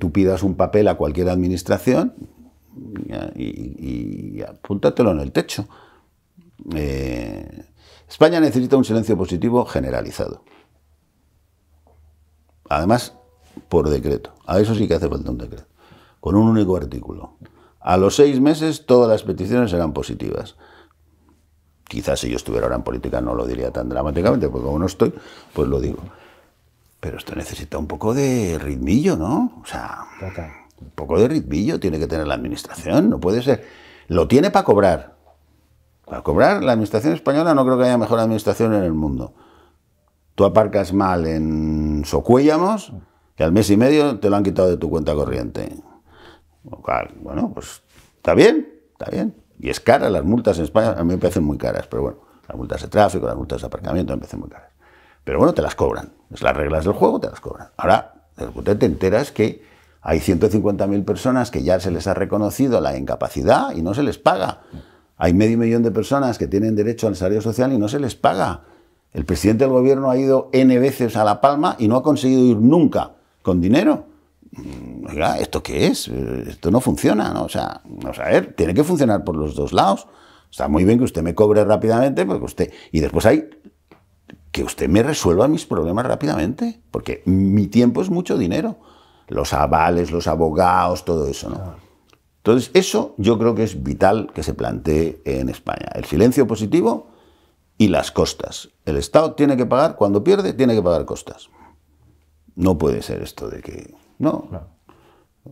tú pidas un papel a cualquier administración y, apúntatelo en el techo. Eh, España necesita un silencio positivo generalizado. Además, por decreto. A eso sí que hace falta un decreto. Con un único artículo. A los seis meses todas las peticiones serán positivas. Quizás si yo estuviera ahora en política no lo diría tan dramáticamente, porque como no estoy, pues lo digo. Pero esto necesita un poco de ritmillo, ¿no? O sea... Un poco de ritmillo tiene que tener la administración, no puede ser. Lo tiene para cobrar. Para cobrar, la administración española no creo que haya mejor administración en el mundo. Tú aparcas mal en Socuéllamos, que al mes y medio te lo han quitado de tu cuenta corriente. Bueno, pues está bien, está bien. Y es cara, las multas en España a mí me parecen muy caras, pero bueno, las multas de tráfico, las multas de aparcamiento me parecen muy caras. Pero bueno, te las cobran. Es las reglas del juego, te las cobran. Ahora, de te enteras que hay 150.000 personas que ya se les ha reconocido la incapacidad y no se les paga. Hay medio millón de personas que tienen derecho al salario social y no se les paga. El presidente del gobierno ha ido N veces a La Palma y no ha conseguido ir nunca con dinero. Mm, oiga, ¿esto qué es? Eh, esto no funciona, O sea, tiene que funcionar por los dos lados. Está muy bien que usted me cobre rápidamente, porque pues usted. Y después hay que usted me resuelva mis problemas rápidamente, porque mi tiempo es mucho dinero los avales, los abogados, todo eso, ¿no? Entonces, eso yo creo que es vital que se plantee en España. El silencio positivo y las costas. El Estado tiene que pagar, cuando pierde, tiene que pagar costas. No puede ser esto de que... No.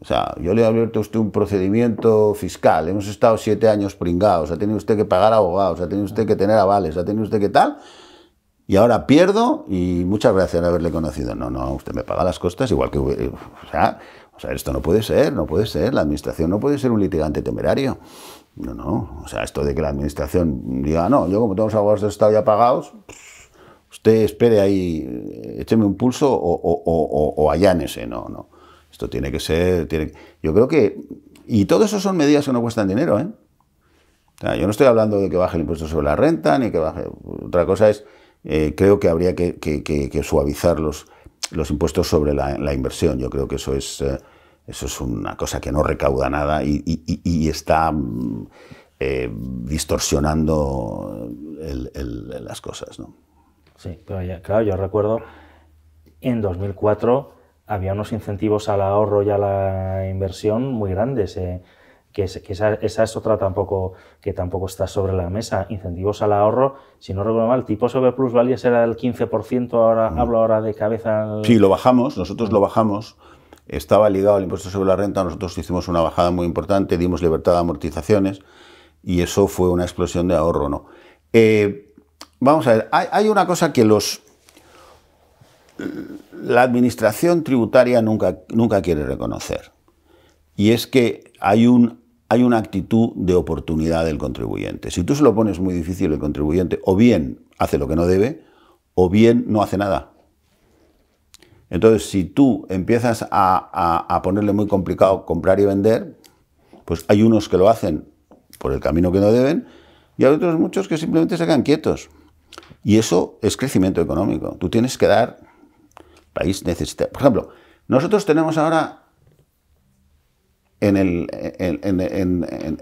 O sea, yo le he abierto a usted un procedimiento fiscal, hemos estado siete años pringados, ha tenido usted que pagar abogados, ha tenido usted que tener avales, ha tenido usted que tal, y ahora pierdo y muchas gracias por haberle conocido. No, no, usted me paga las costas igual que... O sea, o sea, esto no puede ser, no puede ser, la administración no puede ser un litigante temerario. No, no, o sea, esto de que la administración diga, ah, no, yo como tengo los abogados del Estado ya pagados, pues, usted espere ahí, écheme un pulso o, o, o, allánese, no, no. Esto tiene que ser, tiene, yo creo que, y todo eso son medidas que no cuestan dinero, ¿eh? O yo no estoy hablando de que baje el impuesto sobre la renta, ni que baje, otra cosa es eh, creo que habría que, suavizar los, los, impuestos sobre la, inversión. Yo creo que eso es, eh, eso es una cosa que no recauda nada y, está mm, eh, distorsionando las cosas. ¿no? Sí, claro, yo recuerdo en 2004 había unos incentivos al ahorro y a la inversión muy grandes que, esa, es otra tampoco, que tampoco está sobre la mesa. Incentivos al ahorro, si no recuerdo mal, el tipo sobre plusvalía era del 15%, ahora, mm. hablo ahora de cabeza. Sí, lo bajamos, nosotros lo mm. bajamos. Estaba ligado al impuesto sobre la renta, nosotros hicimos una bajada muy importante, dimos libertad de amortizaciones y eso fue una explosión de ahorro, ¿no? Eh, vamos a ver, hay, una cosa que los la administración tributaria nunca, nunca quiere reconocer. Y es que hay un hay una actitud de oportunidad del contribuyente. Si tú se lo pones muy difícil, el contribuyente o bien hace lo que no debe, o bien no hace nada. Entonces, si tú empiezas a, ponerle muy complicado comprar y vender, pues hay unos que lo hacen por el camino que no deben y hay otros muchos que simplemente se quedan quietos. Y eso es crecimiento económico. Tú tienes que dar, país necesita. Por ejemplo, nosotros tenemos ahora en, el,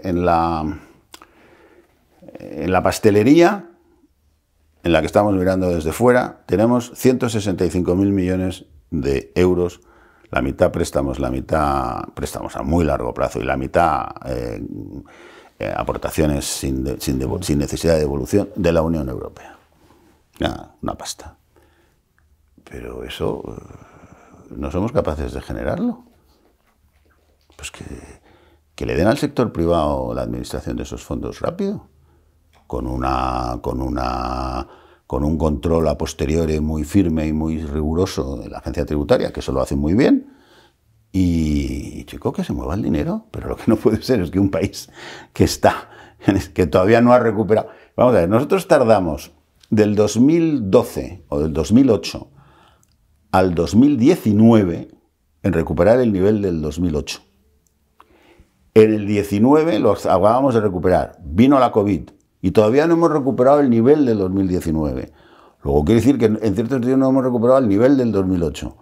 en, la, en la pastelería, en la que estamos mirando desde fuera, tenemos 165.000 millones de euros, la mitad préstamos, la mitad préstamos a muy largo plazo y la mitad eh, eh, aportaciones sin, necesidad de devolución de la Unión Europea. Nada, una pasta. Pero eso, eh, ¿no somos capaces de generarlo? Pues que, le den al sector privado la administración de esos fondos rápido, con una, con una con un control a posteriori muy firme y muy riguroso de la agencia tributaria, que eso lo hace muy bien, y chico, que se mueva el dinero, pero lo que no puede ser es que un país que está, que todavía no ha recuperado. Vamos a ver, nosotros tardamos del 2012 o del 2008 al 2019 en recuperar el nivel del 2008. En El 19 los acabábamos de recuperar. Vino la COVID y todavía no hemos recuperado el nivel del 2019. Luego quiere decir que en cierto sentido no hemos recuperado el nivel del 2008.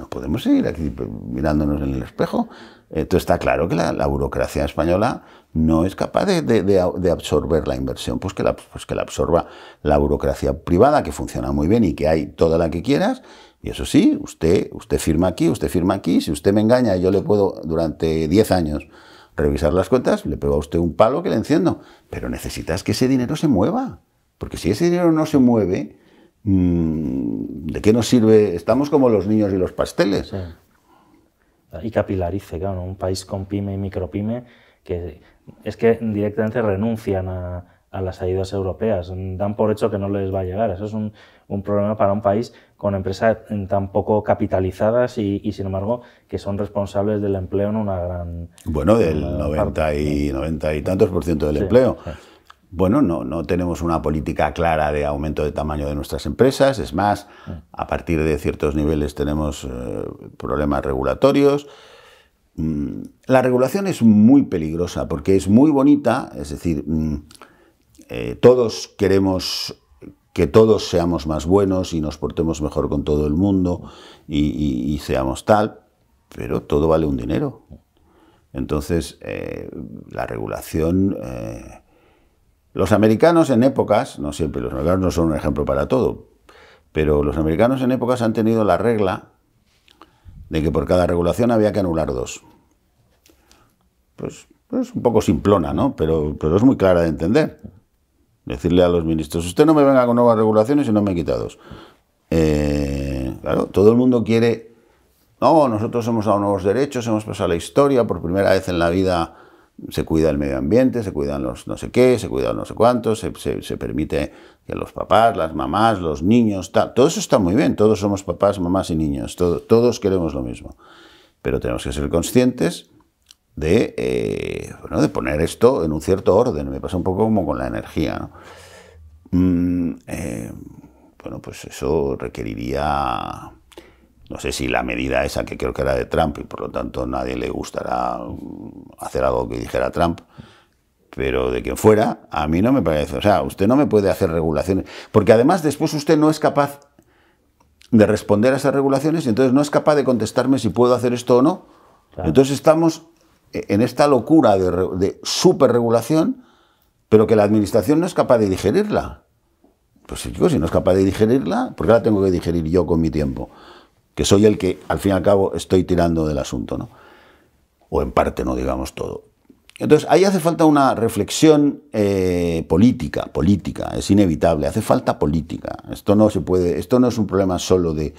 No podemos seguir aquí mirándonos en el espejo. Entonces está claro que la, burocracia española no es capaz de, absorber la inversión. Pues la, pues que la absorba la burocracia privada, que funciona muy bien y que hay toda la que quieras, y eso sí, usted, usted firma aquí, usted firma aquí, si usted me engaña, yo le puedo durante 10 años revisar las cuentas, le pego a usted un palo que le enciendo, pero necesitas que ese dinero se mueva, porque si ese dinero no se mueve, mm, ¿de qué nos sirve? Estamos como los niños y los pasteles. Y capilarice, claro, un país con pyme y micropyme que es que directamente renuncian a, las ayudas europeas, dan por hecho que no les va a llegar. Eso es un, un problema para un país con empresas tan poco capitalizadas y, sin embargo que son responsables del empleo en una gran bueno del 90 y, 90 y tantos por ciento del empleo bueno no tenemos una política clara de aumento de tamaño de nuestras empresas es más a partir de ciertos niveles tenemos eh, problemas regulatorios mm, la regulación es muy peligrosa porque es muy bonita es decir mm, eh, todos queremos que todos seamos más buenos y nos portemos mejor con todo el mundo y, seamos tal, pero todo vale un dinero. Entonces, eh, la regulación... Eh, los americanos en épocas, no siempre, los americanos no son un ejemplo para todo, pero los americanos en épocas han tenido la regla de que por cada regulación había que anular dos. Pues es pues un poco simplona, ¿no? Pero, pero es muy clara de entender. Decirle a los ministros, usted no me venga con nuevas regulaciones y no me quita dos. Eh, claro, todo el mundo quiere, no, nosotros hemos dado nuevos derechos, hemos pasado la historia, por primera vez en la vida se cuida el medio ambiente, se cuidan los no sé qué, se cuidan no sé cuántos, se, permite que los papás, las mamás, los niños, todo eso está muy bien, todos somos papás, mamás y niños, todos queremos lo mismo. Pero tenemos que ser conscientes de, eh, bueno, de poner esto en un cierto orden. Me pasa un poco como con la energía. Mm, eh, bueno, pues eso requeriría, no sé si la medida esa que creo que era de Trump y por lo tanto nadie le gustará hacer algo que dijera Trump, pero de quien fuera, a mí no me parece. O sea, usted no me puede hacer regulaciones, porque además después usted no es capaz de responder a esas regulaciones y entonces no es capaz de contestarme si puedo hacer esto o no. Entonces estamos en esta locura de, superregulación, pero que la administración no es capaz de digerirla. Pues chicos, si no es capaz de digerirla, ¿por qué la tengo que digerir yo con mi tiempo? Que soy el que, al fin y al cabo, estoy tirando del asunto, ¿no? O en parte, no digamos todo. Entonces, ahí hace falta una reflexión eh, política, política, es inevitable, hace falta política. Esto no se puede, esto no es un problema solo de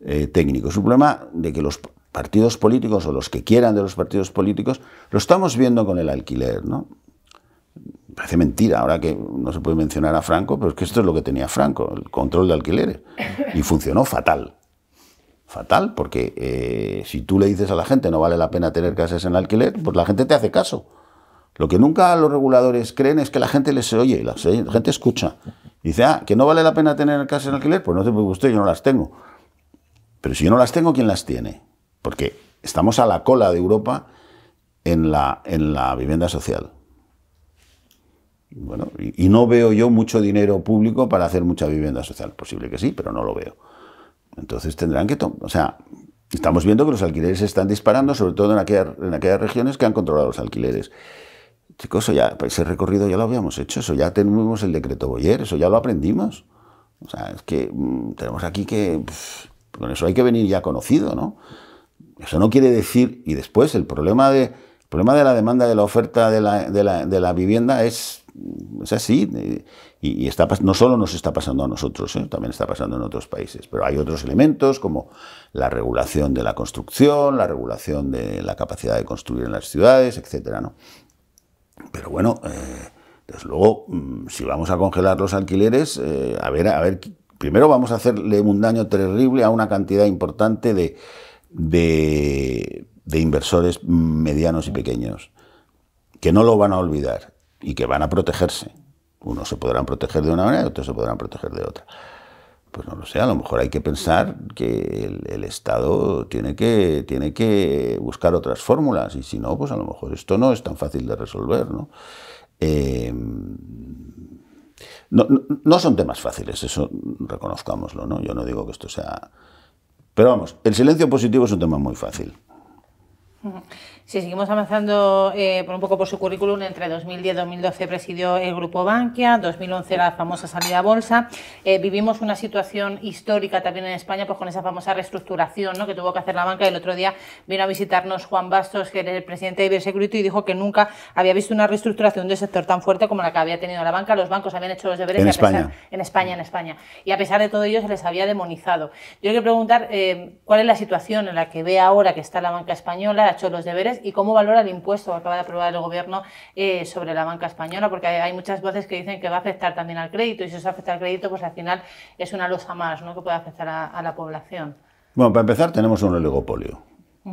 eh, técnico, es un problema de que los partidos políticos o los que quieran de los partidos políticos, lo estamos viendo con el alquiler, ¿no? Parece mentira, ahora que no se puede mencionar a Franco, pero es que esto es lo que tenía Franco, el control de alquileres. Y funcionó fatal. Fatal, porque eh, si tú le dices a la gente no vale la pena tener casas en alquiler, pues la gente te hace caso. Lo que nunca los reguladores creen es que la gente les oye, la gente escucha. Dice, ah, que no vale la pena tener casas en alquiler, pues no te preocupes, yo no las tengo. Pero si yo no las tengo, ¿quién las tiene? porque estamos a la cola de Europa en la, en la vivienda social. y, no veo yo mucho dinero público para hacer mucha vivienda social. Posible que sí, pero no lo veo. Entonces tendrán que... O sea, estamos viendo que los alquileres están disparando, sobre todo en, aquellas regiones que han controlado los alquileres. Chicos, ya, pues ese recorrido ya lo habíamos hecho, eso ya tenemos el decreto Boyer, eso ya lo aprendimos. O sea, es que mm, tenemos aquí que... con eso hay que venir ya conocido, ¿no? Eso no quiere decir, y después el problema de, problema de la demanda de la oferta de la, vivienda es, así, y, está, no solo nos está pasando a nosotros, ¿eh? también está pasando en otros países, pero hay otros elementos como la regulación de la construcción, la regulación de la capacidad de construir en las ciudades, etc. ¿no? Pero bueno, eh, luego, mm, si vamos a congelar los alquileres, eh, a ver, a ver, primero vamos a hacerle un daño terrible a una cantidad importante de de, inversores medianos y pequeños, que no lo van a olvidar y que van a protegerse. Unos se podrán proteger de una manera, y otros se podrán proteger de otra. Pues no lo sé, a lo mejor hay que pensar que el, Estado tiene que, tiene que buscar otras fórmulas y si no, pues a lo mejor esto no es tan fácil de resolver. ¿no? Em, no, no, son temas fáciles, eso reconozcámoslo. ¿no? Yo no digo que esto sea pero vamos, el silencio positivo es un tema muy fácil. Mm. Si seguimos avanzando eh, por un poco por su currículum, entre 2010 y 2012 presidió el Grupo Bankia, 2011 la famosa salida bolsa. Eh, vivimos una situación histórica también en España pues con esa famosa reestructuración ¿no? que tuvo que hacer la banca. El otro día vino a visitarnos Juan Bastos, que era el presidente de Ibersecurity, y dijo que nunca había visto una reestructuración de sector tan fuerte como la que había tenido la banca. Los bancos habían hecho los deberes. En España. en España, en España. Y a pesar de todo ello se les había demonizado. Yo quiero preguntar eh, cuál es la situación en la que ve ahora que está la banca española, ha hecho los deberes y cómo valora el impuesto que acaba de aprobar el gobierno eh, sobre la banca española, porque hay, muchas voces que dicen que va a afectar también al crédito y si eso afecta al crédito, pues al final es una losa más ¿no? que puede afectar a, la población. Bueno, para empezar tenemos un oligopolio. a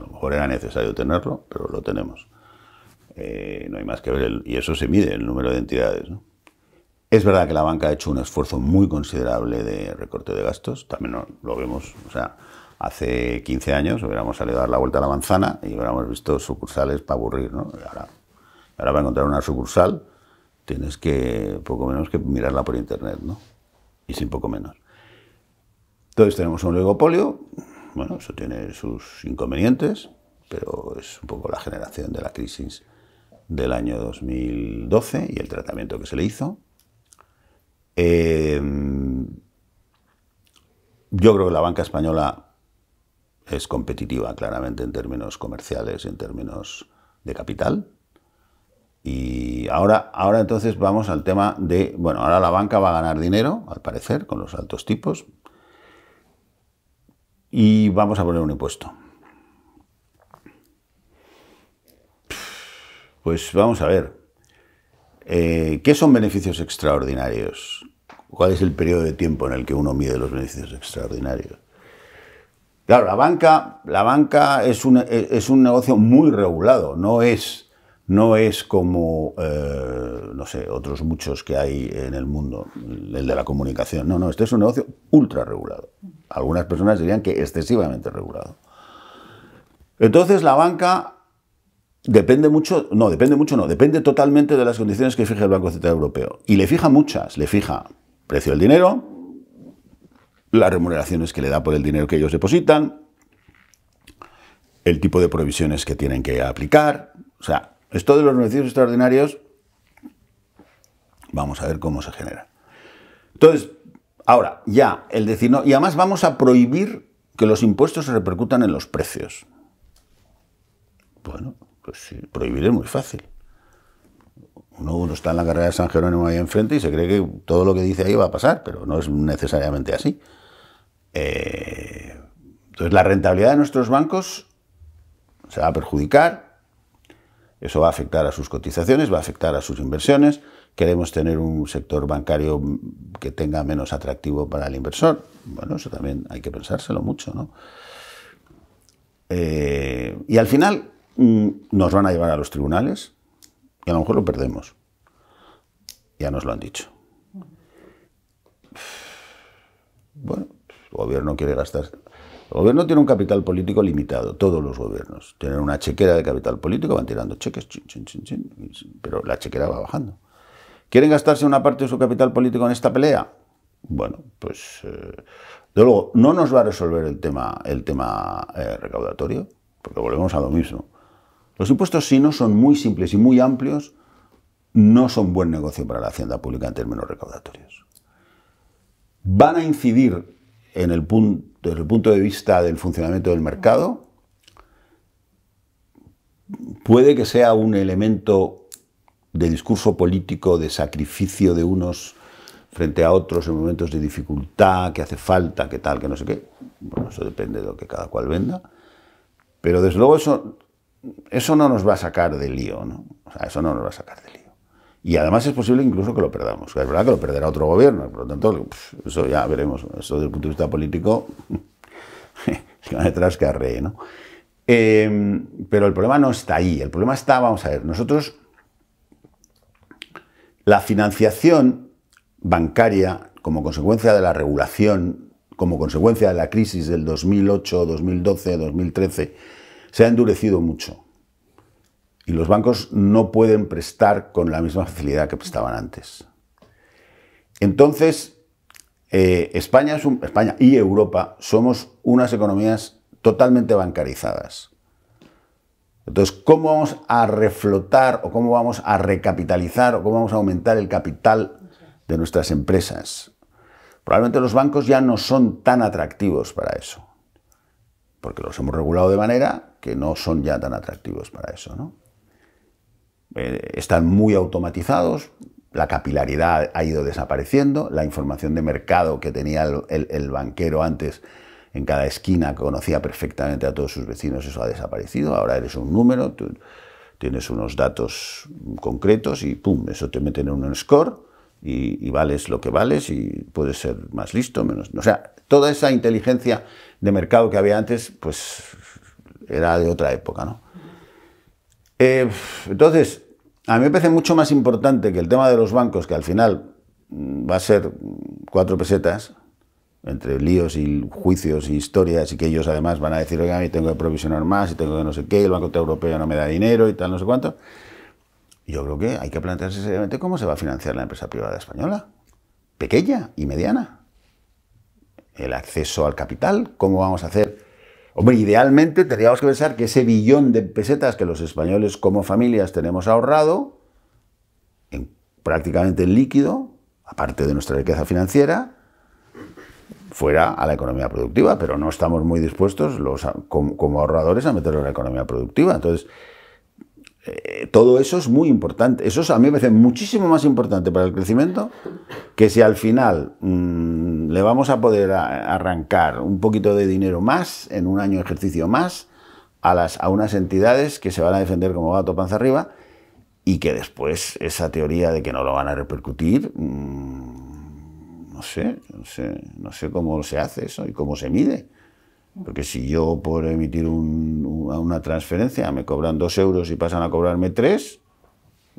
lo mejor era necesario tenerlo, pero lo tenemos. Eh, no hay más que ver, y eso se mide, el número de entidades. ¿no? Es verdad que la banca ha hecho un esfuerzo muy considerable de recorte de gastos, también lo, lo vemos, o sea, hace 15 años hubiéramos salido a dar la vuelta a la manzana y hubiéramos visto sucursales para aburrir, ¿no? ahora, para encontrar una sucursal tienes que, poco menos que mirarla por internet, ¿no? Y sin poco menos. Entonces tenemos un oligopolio, bueno, eso tiene sus inconvenientes, pero es un poco la generación de la crisis del año 2012 y el tratamiento que se le hizo. Eh, yo creo que la banca española es competitiva claramente en términos comerciales, y en términos de capital. Y ahora, ahora entonces vamos al tema de, bueno, ahora la banca va a ganar dinero, al parecer, con los altos tipos, y vamos a poner un impuesto. Pues vamos a ver, eh, ¿qué son beneficios extraordinarios? ¿Cuál es el periodo de tiempo en el que uno mide los beneficios extraordinarios? Claro, la banca, la banca es, un, e, es un negocio muy regulado, no es, no es como, eh, no sé, otros muchos que hay en el mundo, el de la comunicación. No, no, este es un negocio ultra regulado. Algunas personas dirían que excesivamente regulado. Entonces la banca Depende mucho, no, depende mucho, no, depende totalmente de las condiciones que fije el Banco Central Europeo. Y le fija muchas, le fija precio del dinero, las remuneraciones que le da por el dinero que ellos depositan, el tipo de provisiones que tienen que aplicar. O sea, esto de los beneficios extraordinarios, vamos a ver cómo se genera. Entonces, ahora, ya, el decir no, y además vamos a prohibir que los impuestos se repercutan en los precios. Bueno, pues prohibir es muy fácil. Uno, uno, está en la carrera de San Jerónimo ahí enfrente y se cree que todo lo que dice ahí va a pasar, pero no es necesariamente así. Eh, entonces la rentabilidad de nuestros bancos se va a perjudicar, eso va a afectar a sus cotizaciones, va a afectar a sus inversiones, queremos tener un sector bancario que tenga menos atractivo para el inversor, bueno, eso también hay que pensárselo mucho, ¿no? Eh, y al final mm, nos van a llevar a los tribunales y a lo mejor lo perdemos. Ya nos lo han dicho. Bueno, gobierno quiere gastar. El gobierno tiene un capital político limitado, todos los gobiernos. Tienen una chequera de capital político, van tirando cheques, chin, chin, pero la chequera va bajando. ¿Quieren gastarse una parte de su capital político en esta pelea? Bueno, pues eh, de luego no nos va a resolver el tema, el tema eh, recaudatorio, porque volvemos a lo mismo. Los impuestos, si no son muy simples y muy amplios, no son buen negocio para la hacienda pública en términos recaudatorios. Van a incidir en el punto, desde el punto de vista del funcionamiento del mercado, puede que sea un elemento de discurso político, de sacrificio de unos frente a otros en momentos de dificultad, que hace falta, que tal, que no sé qué. Bueno, eso depende de lo que cada cual venda. Pero desde luego eso, eso no nos va a sacar de lío, ¿no? O sea, eso no nos va a sacar de lío. Y además es posible incluso que lo perdamos. Es verdad que lo perderá otro gobierno. Por lo tanto, eso ya veremos. Eso desde el punto de vista político se van detrás que arree, ¿no? Em, pero el problema no está ahí. El problema está, vamos a ver, nosotros. La financiación bancaria, como consecuencia de la regulación, como consecuencia de la crisis del 2008, 2012, 2013, se ha endurecido mucho. Y los bancos no pueden prestar con la misma facilidad que prestaban antes. Entonces, eh, España, España y Europa somos unas economías totalmente bancarizadas. Entonces, ¿cómo vamos a reflotar o cómo vamos a recapitalizar o cómo vamos a aumentar el capital de nuestras empresas? Probablemente los bancos ya no son tan atractivos para eso, porque los hemos regulado de manera que no son ya tan atractivos para eso, ¿no? Eh, están muy automatizados, la capilaridad ha ido desapareciendo, la información de mercado que tenía el, banquero antes en cada esquina conocía perfectamente a todos sus vecinos, eso ha desaparecido, ahora eres un número, tienes unos datos concretos y pum, eso te mete en un score y, vales lo que vales y puedes ser más listo, menos... O sea, toda esa inteligencia de mercado que había antes, pues era de otra época, ¿no? Eh, entonces, a mí me parece mucho más importante que el tema de los bancos, que al final mm, va a ser cuatro pesetas, entre líos y juicios y historias, y que ellos además van a decir, oiga, mí tengo que provisionar más, y tengo que no sé qué, el Banco Europeo no me da dinero y tal, no sé cuánto. Yo creo que hay que plantearse seriamente cómo se va a financiar la empresa privada española, pequeña y mediana. El acceso al capital, cómo vamos a hacer Hombre, idealmente tendríamos que pensar que ese billón de pesetas que los españoles como familias tenemos ahorrado, prácticamente en líquido, aparte de nuestra riqueza financiera, fuera a la economía productiva, pero no estamos muy dispuestos como, como ahorradores a meterlo en la economía productiva. Entonces, eh, todo eso es muy importante. Eso es, a mí me parece muchísimo más importante para el crecimiento que si al final mm, le vamos a poder arrancar un poquito de dinero más en un año de ejercicio más a, las, a unas entidades que se van a defender como gato panza arriba y que después esa teoría de que no lo van a repercutir, mm, no, sé, no sé, no sé cómo se hace eso y cómo se mide. Porque si yo por emitir una transferencia me cobran dos euros y pasan a cobrarme tres,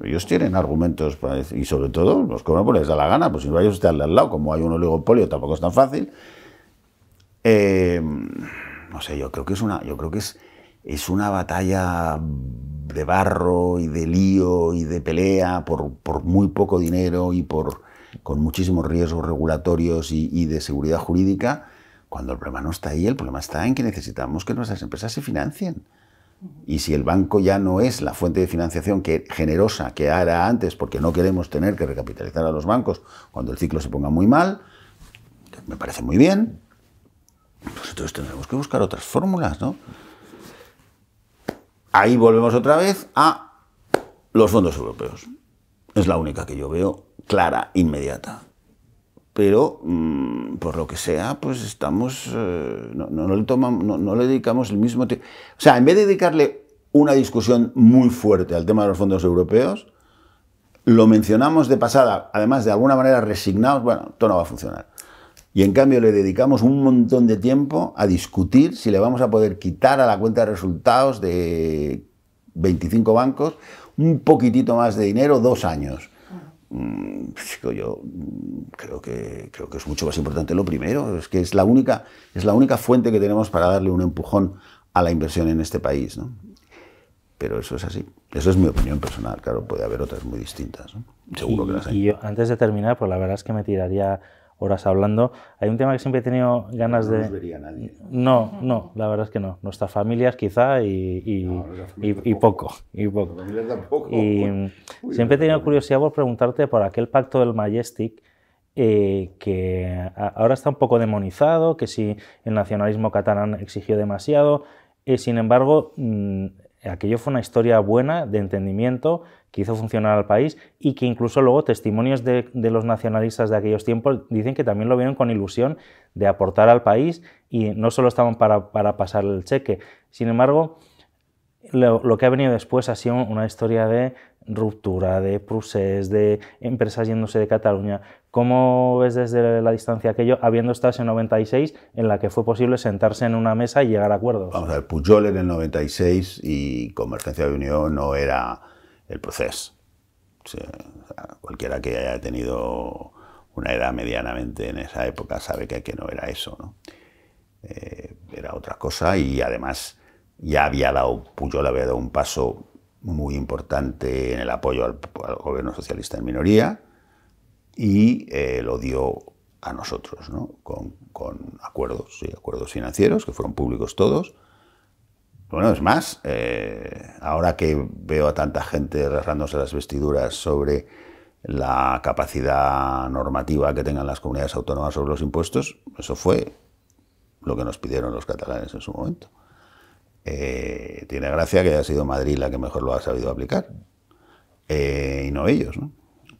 ellos tienen argumentos para decir, y sobre todo los cobran porque les da la gana, pues si no vaya usted al lado, como hay un oligopolio tampoco es tan fácil. Em, no sé, yo creo que es una, yo creo que es, es una batalla de barro y de lío y de pelea por, por muy poco dinero y por, con muchísimos riesgos regulatorios y de seguridad jurídica cuando el problema no está ahí, el problema está en que necesitamos que nuestras empresas se financien. Y si el banco ya no es la fuente de financiación que, generosa que era antes, porque no queremos tener que recapitalizar a los bancos cuando el ciclo se ponga muy mal, me parece muy bien, Nosotros pues entonces tendremos que buscar otras fórmulas, ¿no? Ahí volvemos otra vez a los fondos europeos. Es la única que yo veo clara, inmediata pero mm, por lo que sea, pues estamos, eh, no, no, le tomamos, no, le dedicamos el mismo tiempo. O sea, en vez de dedicarle una discusión muy fuerte al tema de los fondos europeos, lo mencionamos de pasada, además de alguna manera resignados, bueno, todo no va a funcionar. Y en cambio le dedicamos un montón de tiempo a discutir si le vamos a poder quitar a la cuenta de resultados de 25 bancos un poquitito más de dinero, dos años. Mm, pues yo mm, creo que, creo que es mucho más importante lo primero, es que es la única, es la única fuente que tenemos para darle un empujón a la inversión en este país. ¿no? Pero eso es así. Eso es mi opinión personal, claro, puede haber otras muy distintas. Seguro que las hay. Y yo, antes de terminar, pues la verdad es que me tiraría horas hablando. Hay un tema que siempre he tenido ganas de... No vería nadie. No, no, la verdad es que no. Nuestras familias quizá y, y, poco. Y mm, siempre he tenido curiosidad por preguntarte por aquel pacto del Majestic. Eh, que ahora está un poco demonizado, que si el nacionalismo catalán exigió demasiado, eh, sin embargo, mm, aquello fue una historia buena de entendimiento que hizo funcionar al país y que incluso luego testimonios de, los nacionalistas de aquellos tiempos dicen que también lo vieron con ilusión de aportar al país y no solo estaban para, para pasar el cheque. Sin embargo, lo, que ha venido después ha sido una historia de ruptura, de procesos de empresas yéndose de Cataluña. ¿Cómo ves desde la distancia aquello, habiendo estado en 96, en la que fue posible sentarse en una mesa y llegar a acuerdos? Vamos a ver, Pujol en el 96 y Convergencia de Unión no era el proceso. cualquiera que haya tenido una edad medianamente en esa época sabe que, no era eso, ¿no? Eh, era otra cosa y además ya había dado, Puyol pues había dado un paso muy importante en el apoyo al, gobierno socialista en minoría y eh, lo dio a nosotros, ¿no? con, acuerdos, sí, acuerdos financieros que fueron públicos todos, bueno, es más, eh, ahora que veo a tanta gente rasgándose las vestiduras sobre la capacidad normativa que tengan las comunidades autónomas sobre los impuestos, eso fue lo que nos pidieron los catalanes en su momento. Eh, tiene gracia que haya sido Madrid la que mejor lo ha sabido aplicar, eh, y no ellos,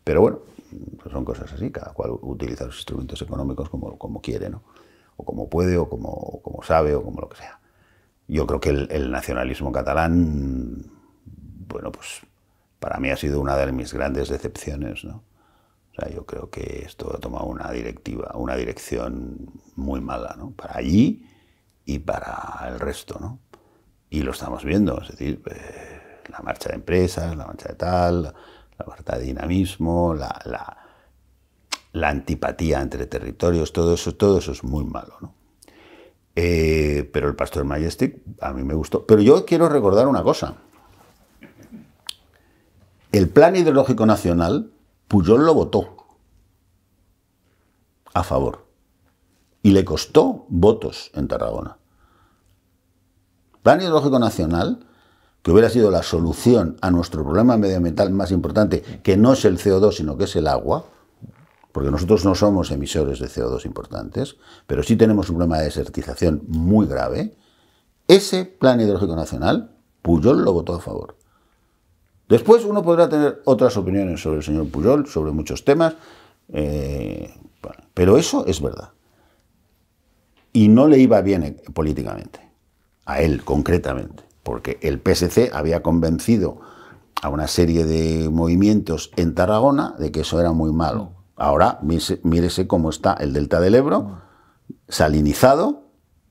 Pero bueno, pues son cosas así, cada cual utiliza los instrumentos económicos como, como quiere, O como puede, o como, o como sabe, o como lo que sea yo creo que el, nacionalismo catalán, bueno, pues para mí ha sido una de mis grandes decepciones, ¿no? O sea, yo creo que esto ha tomado una directiva, una dirección muy mala, ¿no? Para allí y para el resto, ¿no? Y lo estamos viendo, es decir, eh, la marcha de empresas, la marcha de tal, la marcha de dinamismo, la, la antipatía entre territorios, todo eso, todo eso es muy malo, ¿no? Eh, pero el Pastor Majestic a mí me gustó. Pero yo quiero recordar una cosa. El Plan Hidrológico Nacional, Puyol lo votó a favor. Y le costó votos en Tarragona. Plan Hidrológico Nacional, que hubiera sido la solución a nuestro problema medioambiental más importante, que no es el CO2, sino que es el agua, porque nosotros no somos emisores de CO2 importantes, pero sí tenemos un problema de desertización muy grave, ese plan hidrológico nacional, Puyol lo votó a favor. Después uno podrá tener otras opiniones sobre el señor Puyol, sobre muchos temas, eh, pero eso es verdad. Y no le iba bien e, políticamente, a él concretamente, porque el PSC había convencido a una serie de movimientos en Tarragona de que eso era muy malo. Ahora mírese, cómo está el delta del Ebro, salinizado,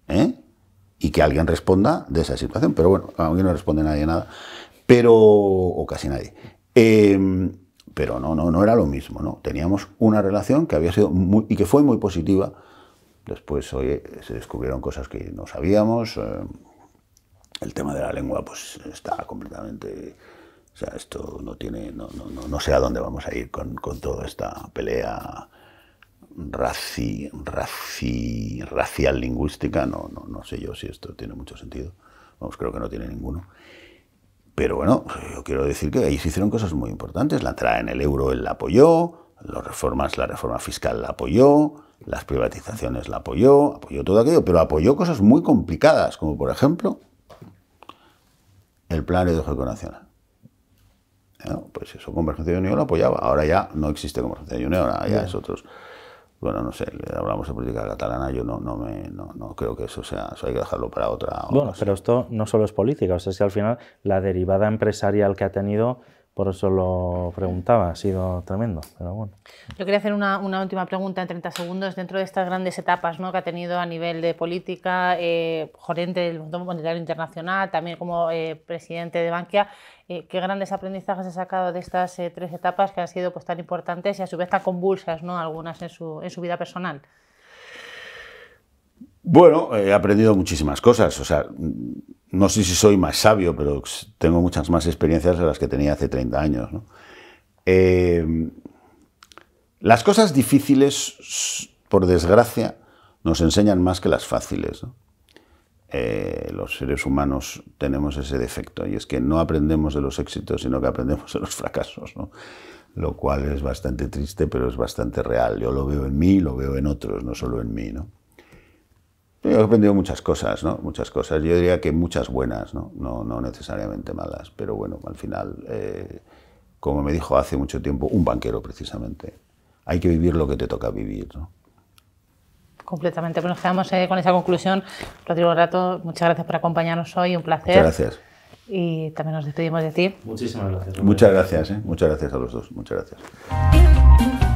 ¿eh? y que alguien responda de esa situación. Pero bueno, mí no responde nadie nada, pero, o casi nadie. Em, pero no, no, no era lo mismo, ¿no? Teníamos una relación que había sido muy, y que fue muy positiva. Después, se descubrieron cosas que no sabíamos. Eh, el tema de la lengua, pues está completamente o sea, esto no tiene, no, sé a dónde vamos a ir con, toda esta pelea raci, raci, racial lingüística. No, no, sé yo si esto tiene mucho sentido. Vamos, creo que no tiene ninguno. Pero bueno, yo quiero decir que ahí se hicieron cosas muy importantes. La entrada en el euro él la apoyó, las reformas, la reforma fiscal la apoyó, las privatizaciones la apoyó, apoyó todo aquello, pero apoyó cosas muy complicadas, como por ejemplo el plan de nacional. Pues eso, Convergencia de Unión apoyaba. Ahora ya no existe Convergencia de Unión, ahora ya es otros. Bueno, no sé, hablamos de política catalana, yo no, no, me, no, creo que eso sea, eso hay que dejarlo para otra. Bueno, pero esto no solo es política, o sea, es que al final la derivada empresarial que ha tenido por eso lo preguntaba, ha sido tremendo, pero bueno. Yo quería hacer una, última pregunta en 30 segundos. Dentro de estas grandes etapas ¿no? que ha tenido a nivel de política, eh, del Fondo Monetario Internacional, también como eh, presidente de Bankia, eh, ¿qué grandes aprendizajes ha sacado de estas eh, tres etapas que han sido pues, tan importantes y a su vez tan convulsas, ¿no? algunas en su vida personal? Bueno, he aprendido muchísimas cosas. O sea, no sé si soy más sabio, pero tengo muchas más experiencias de las que tenía hace 30 años. Em, las cosas difíciles, por desgracia, nos enseñan más que las fáciles. Eh, los seres humanos tenemos ese defecto y es que no aprendemos de los éxitos, sino que aprendemos de los fracasos, lo cual es bastante triste, pero es bastante real. Yo lo veo en mí lo veo en otros, no solo en mí. ¿no? Yo he aprendido muchas cosas, ¿no? Muchas cosas. Yo diría que muchas buenas, ¿no? No, necesariamente malas, pero bueno, al final, eh, como me dijo hace mucho tiempo un banquero precisamente, hay que vivir lo que te toca vivir, ¿no? Completamente. Pues nos quedamos eh, con esa conclusión. Rodrigo Rato, muchas gracias por acompañarnos hoy, un placer. Muchas gracias. Y también nos despedimos de ti. Muchísimas gracias. Muchas gracias, ¿eh? muchas gracias a los dos. Muchas gracias.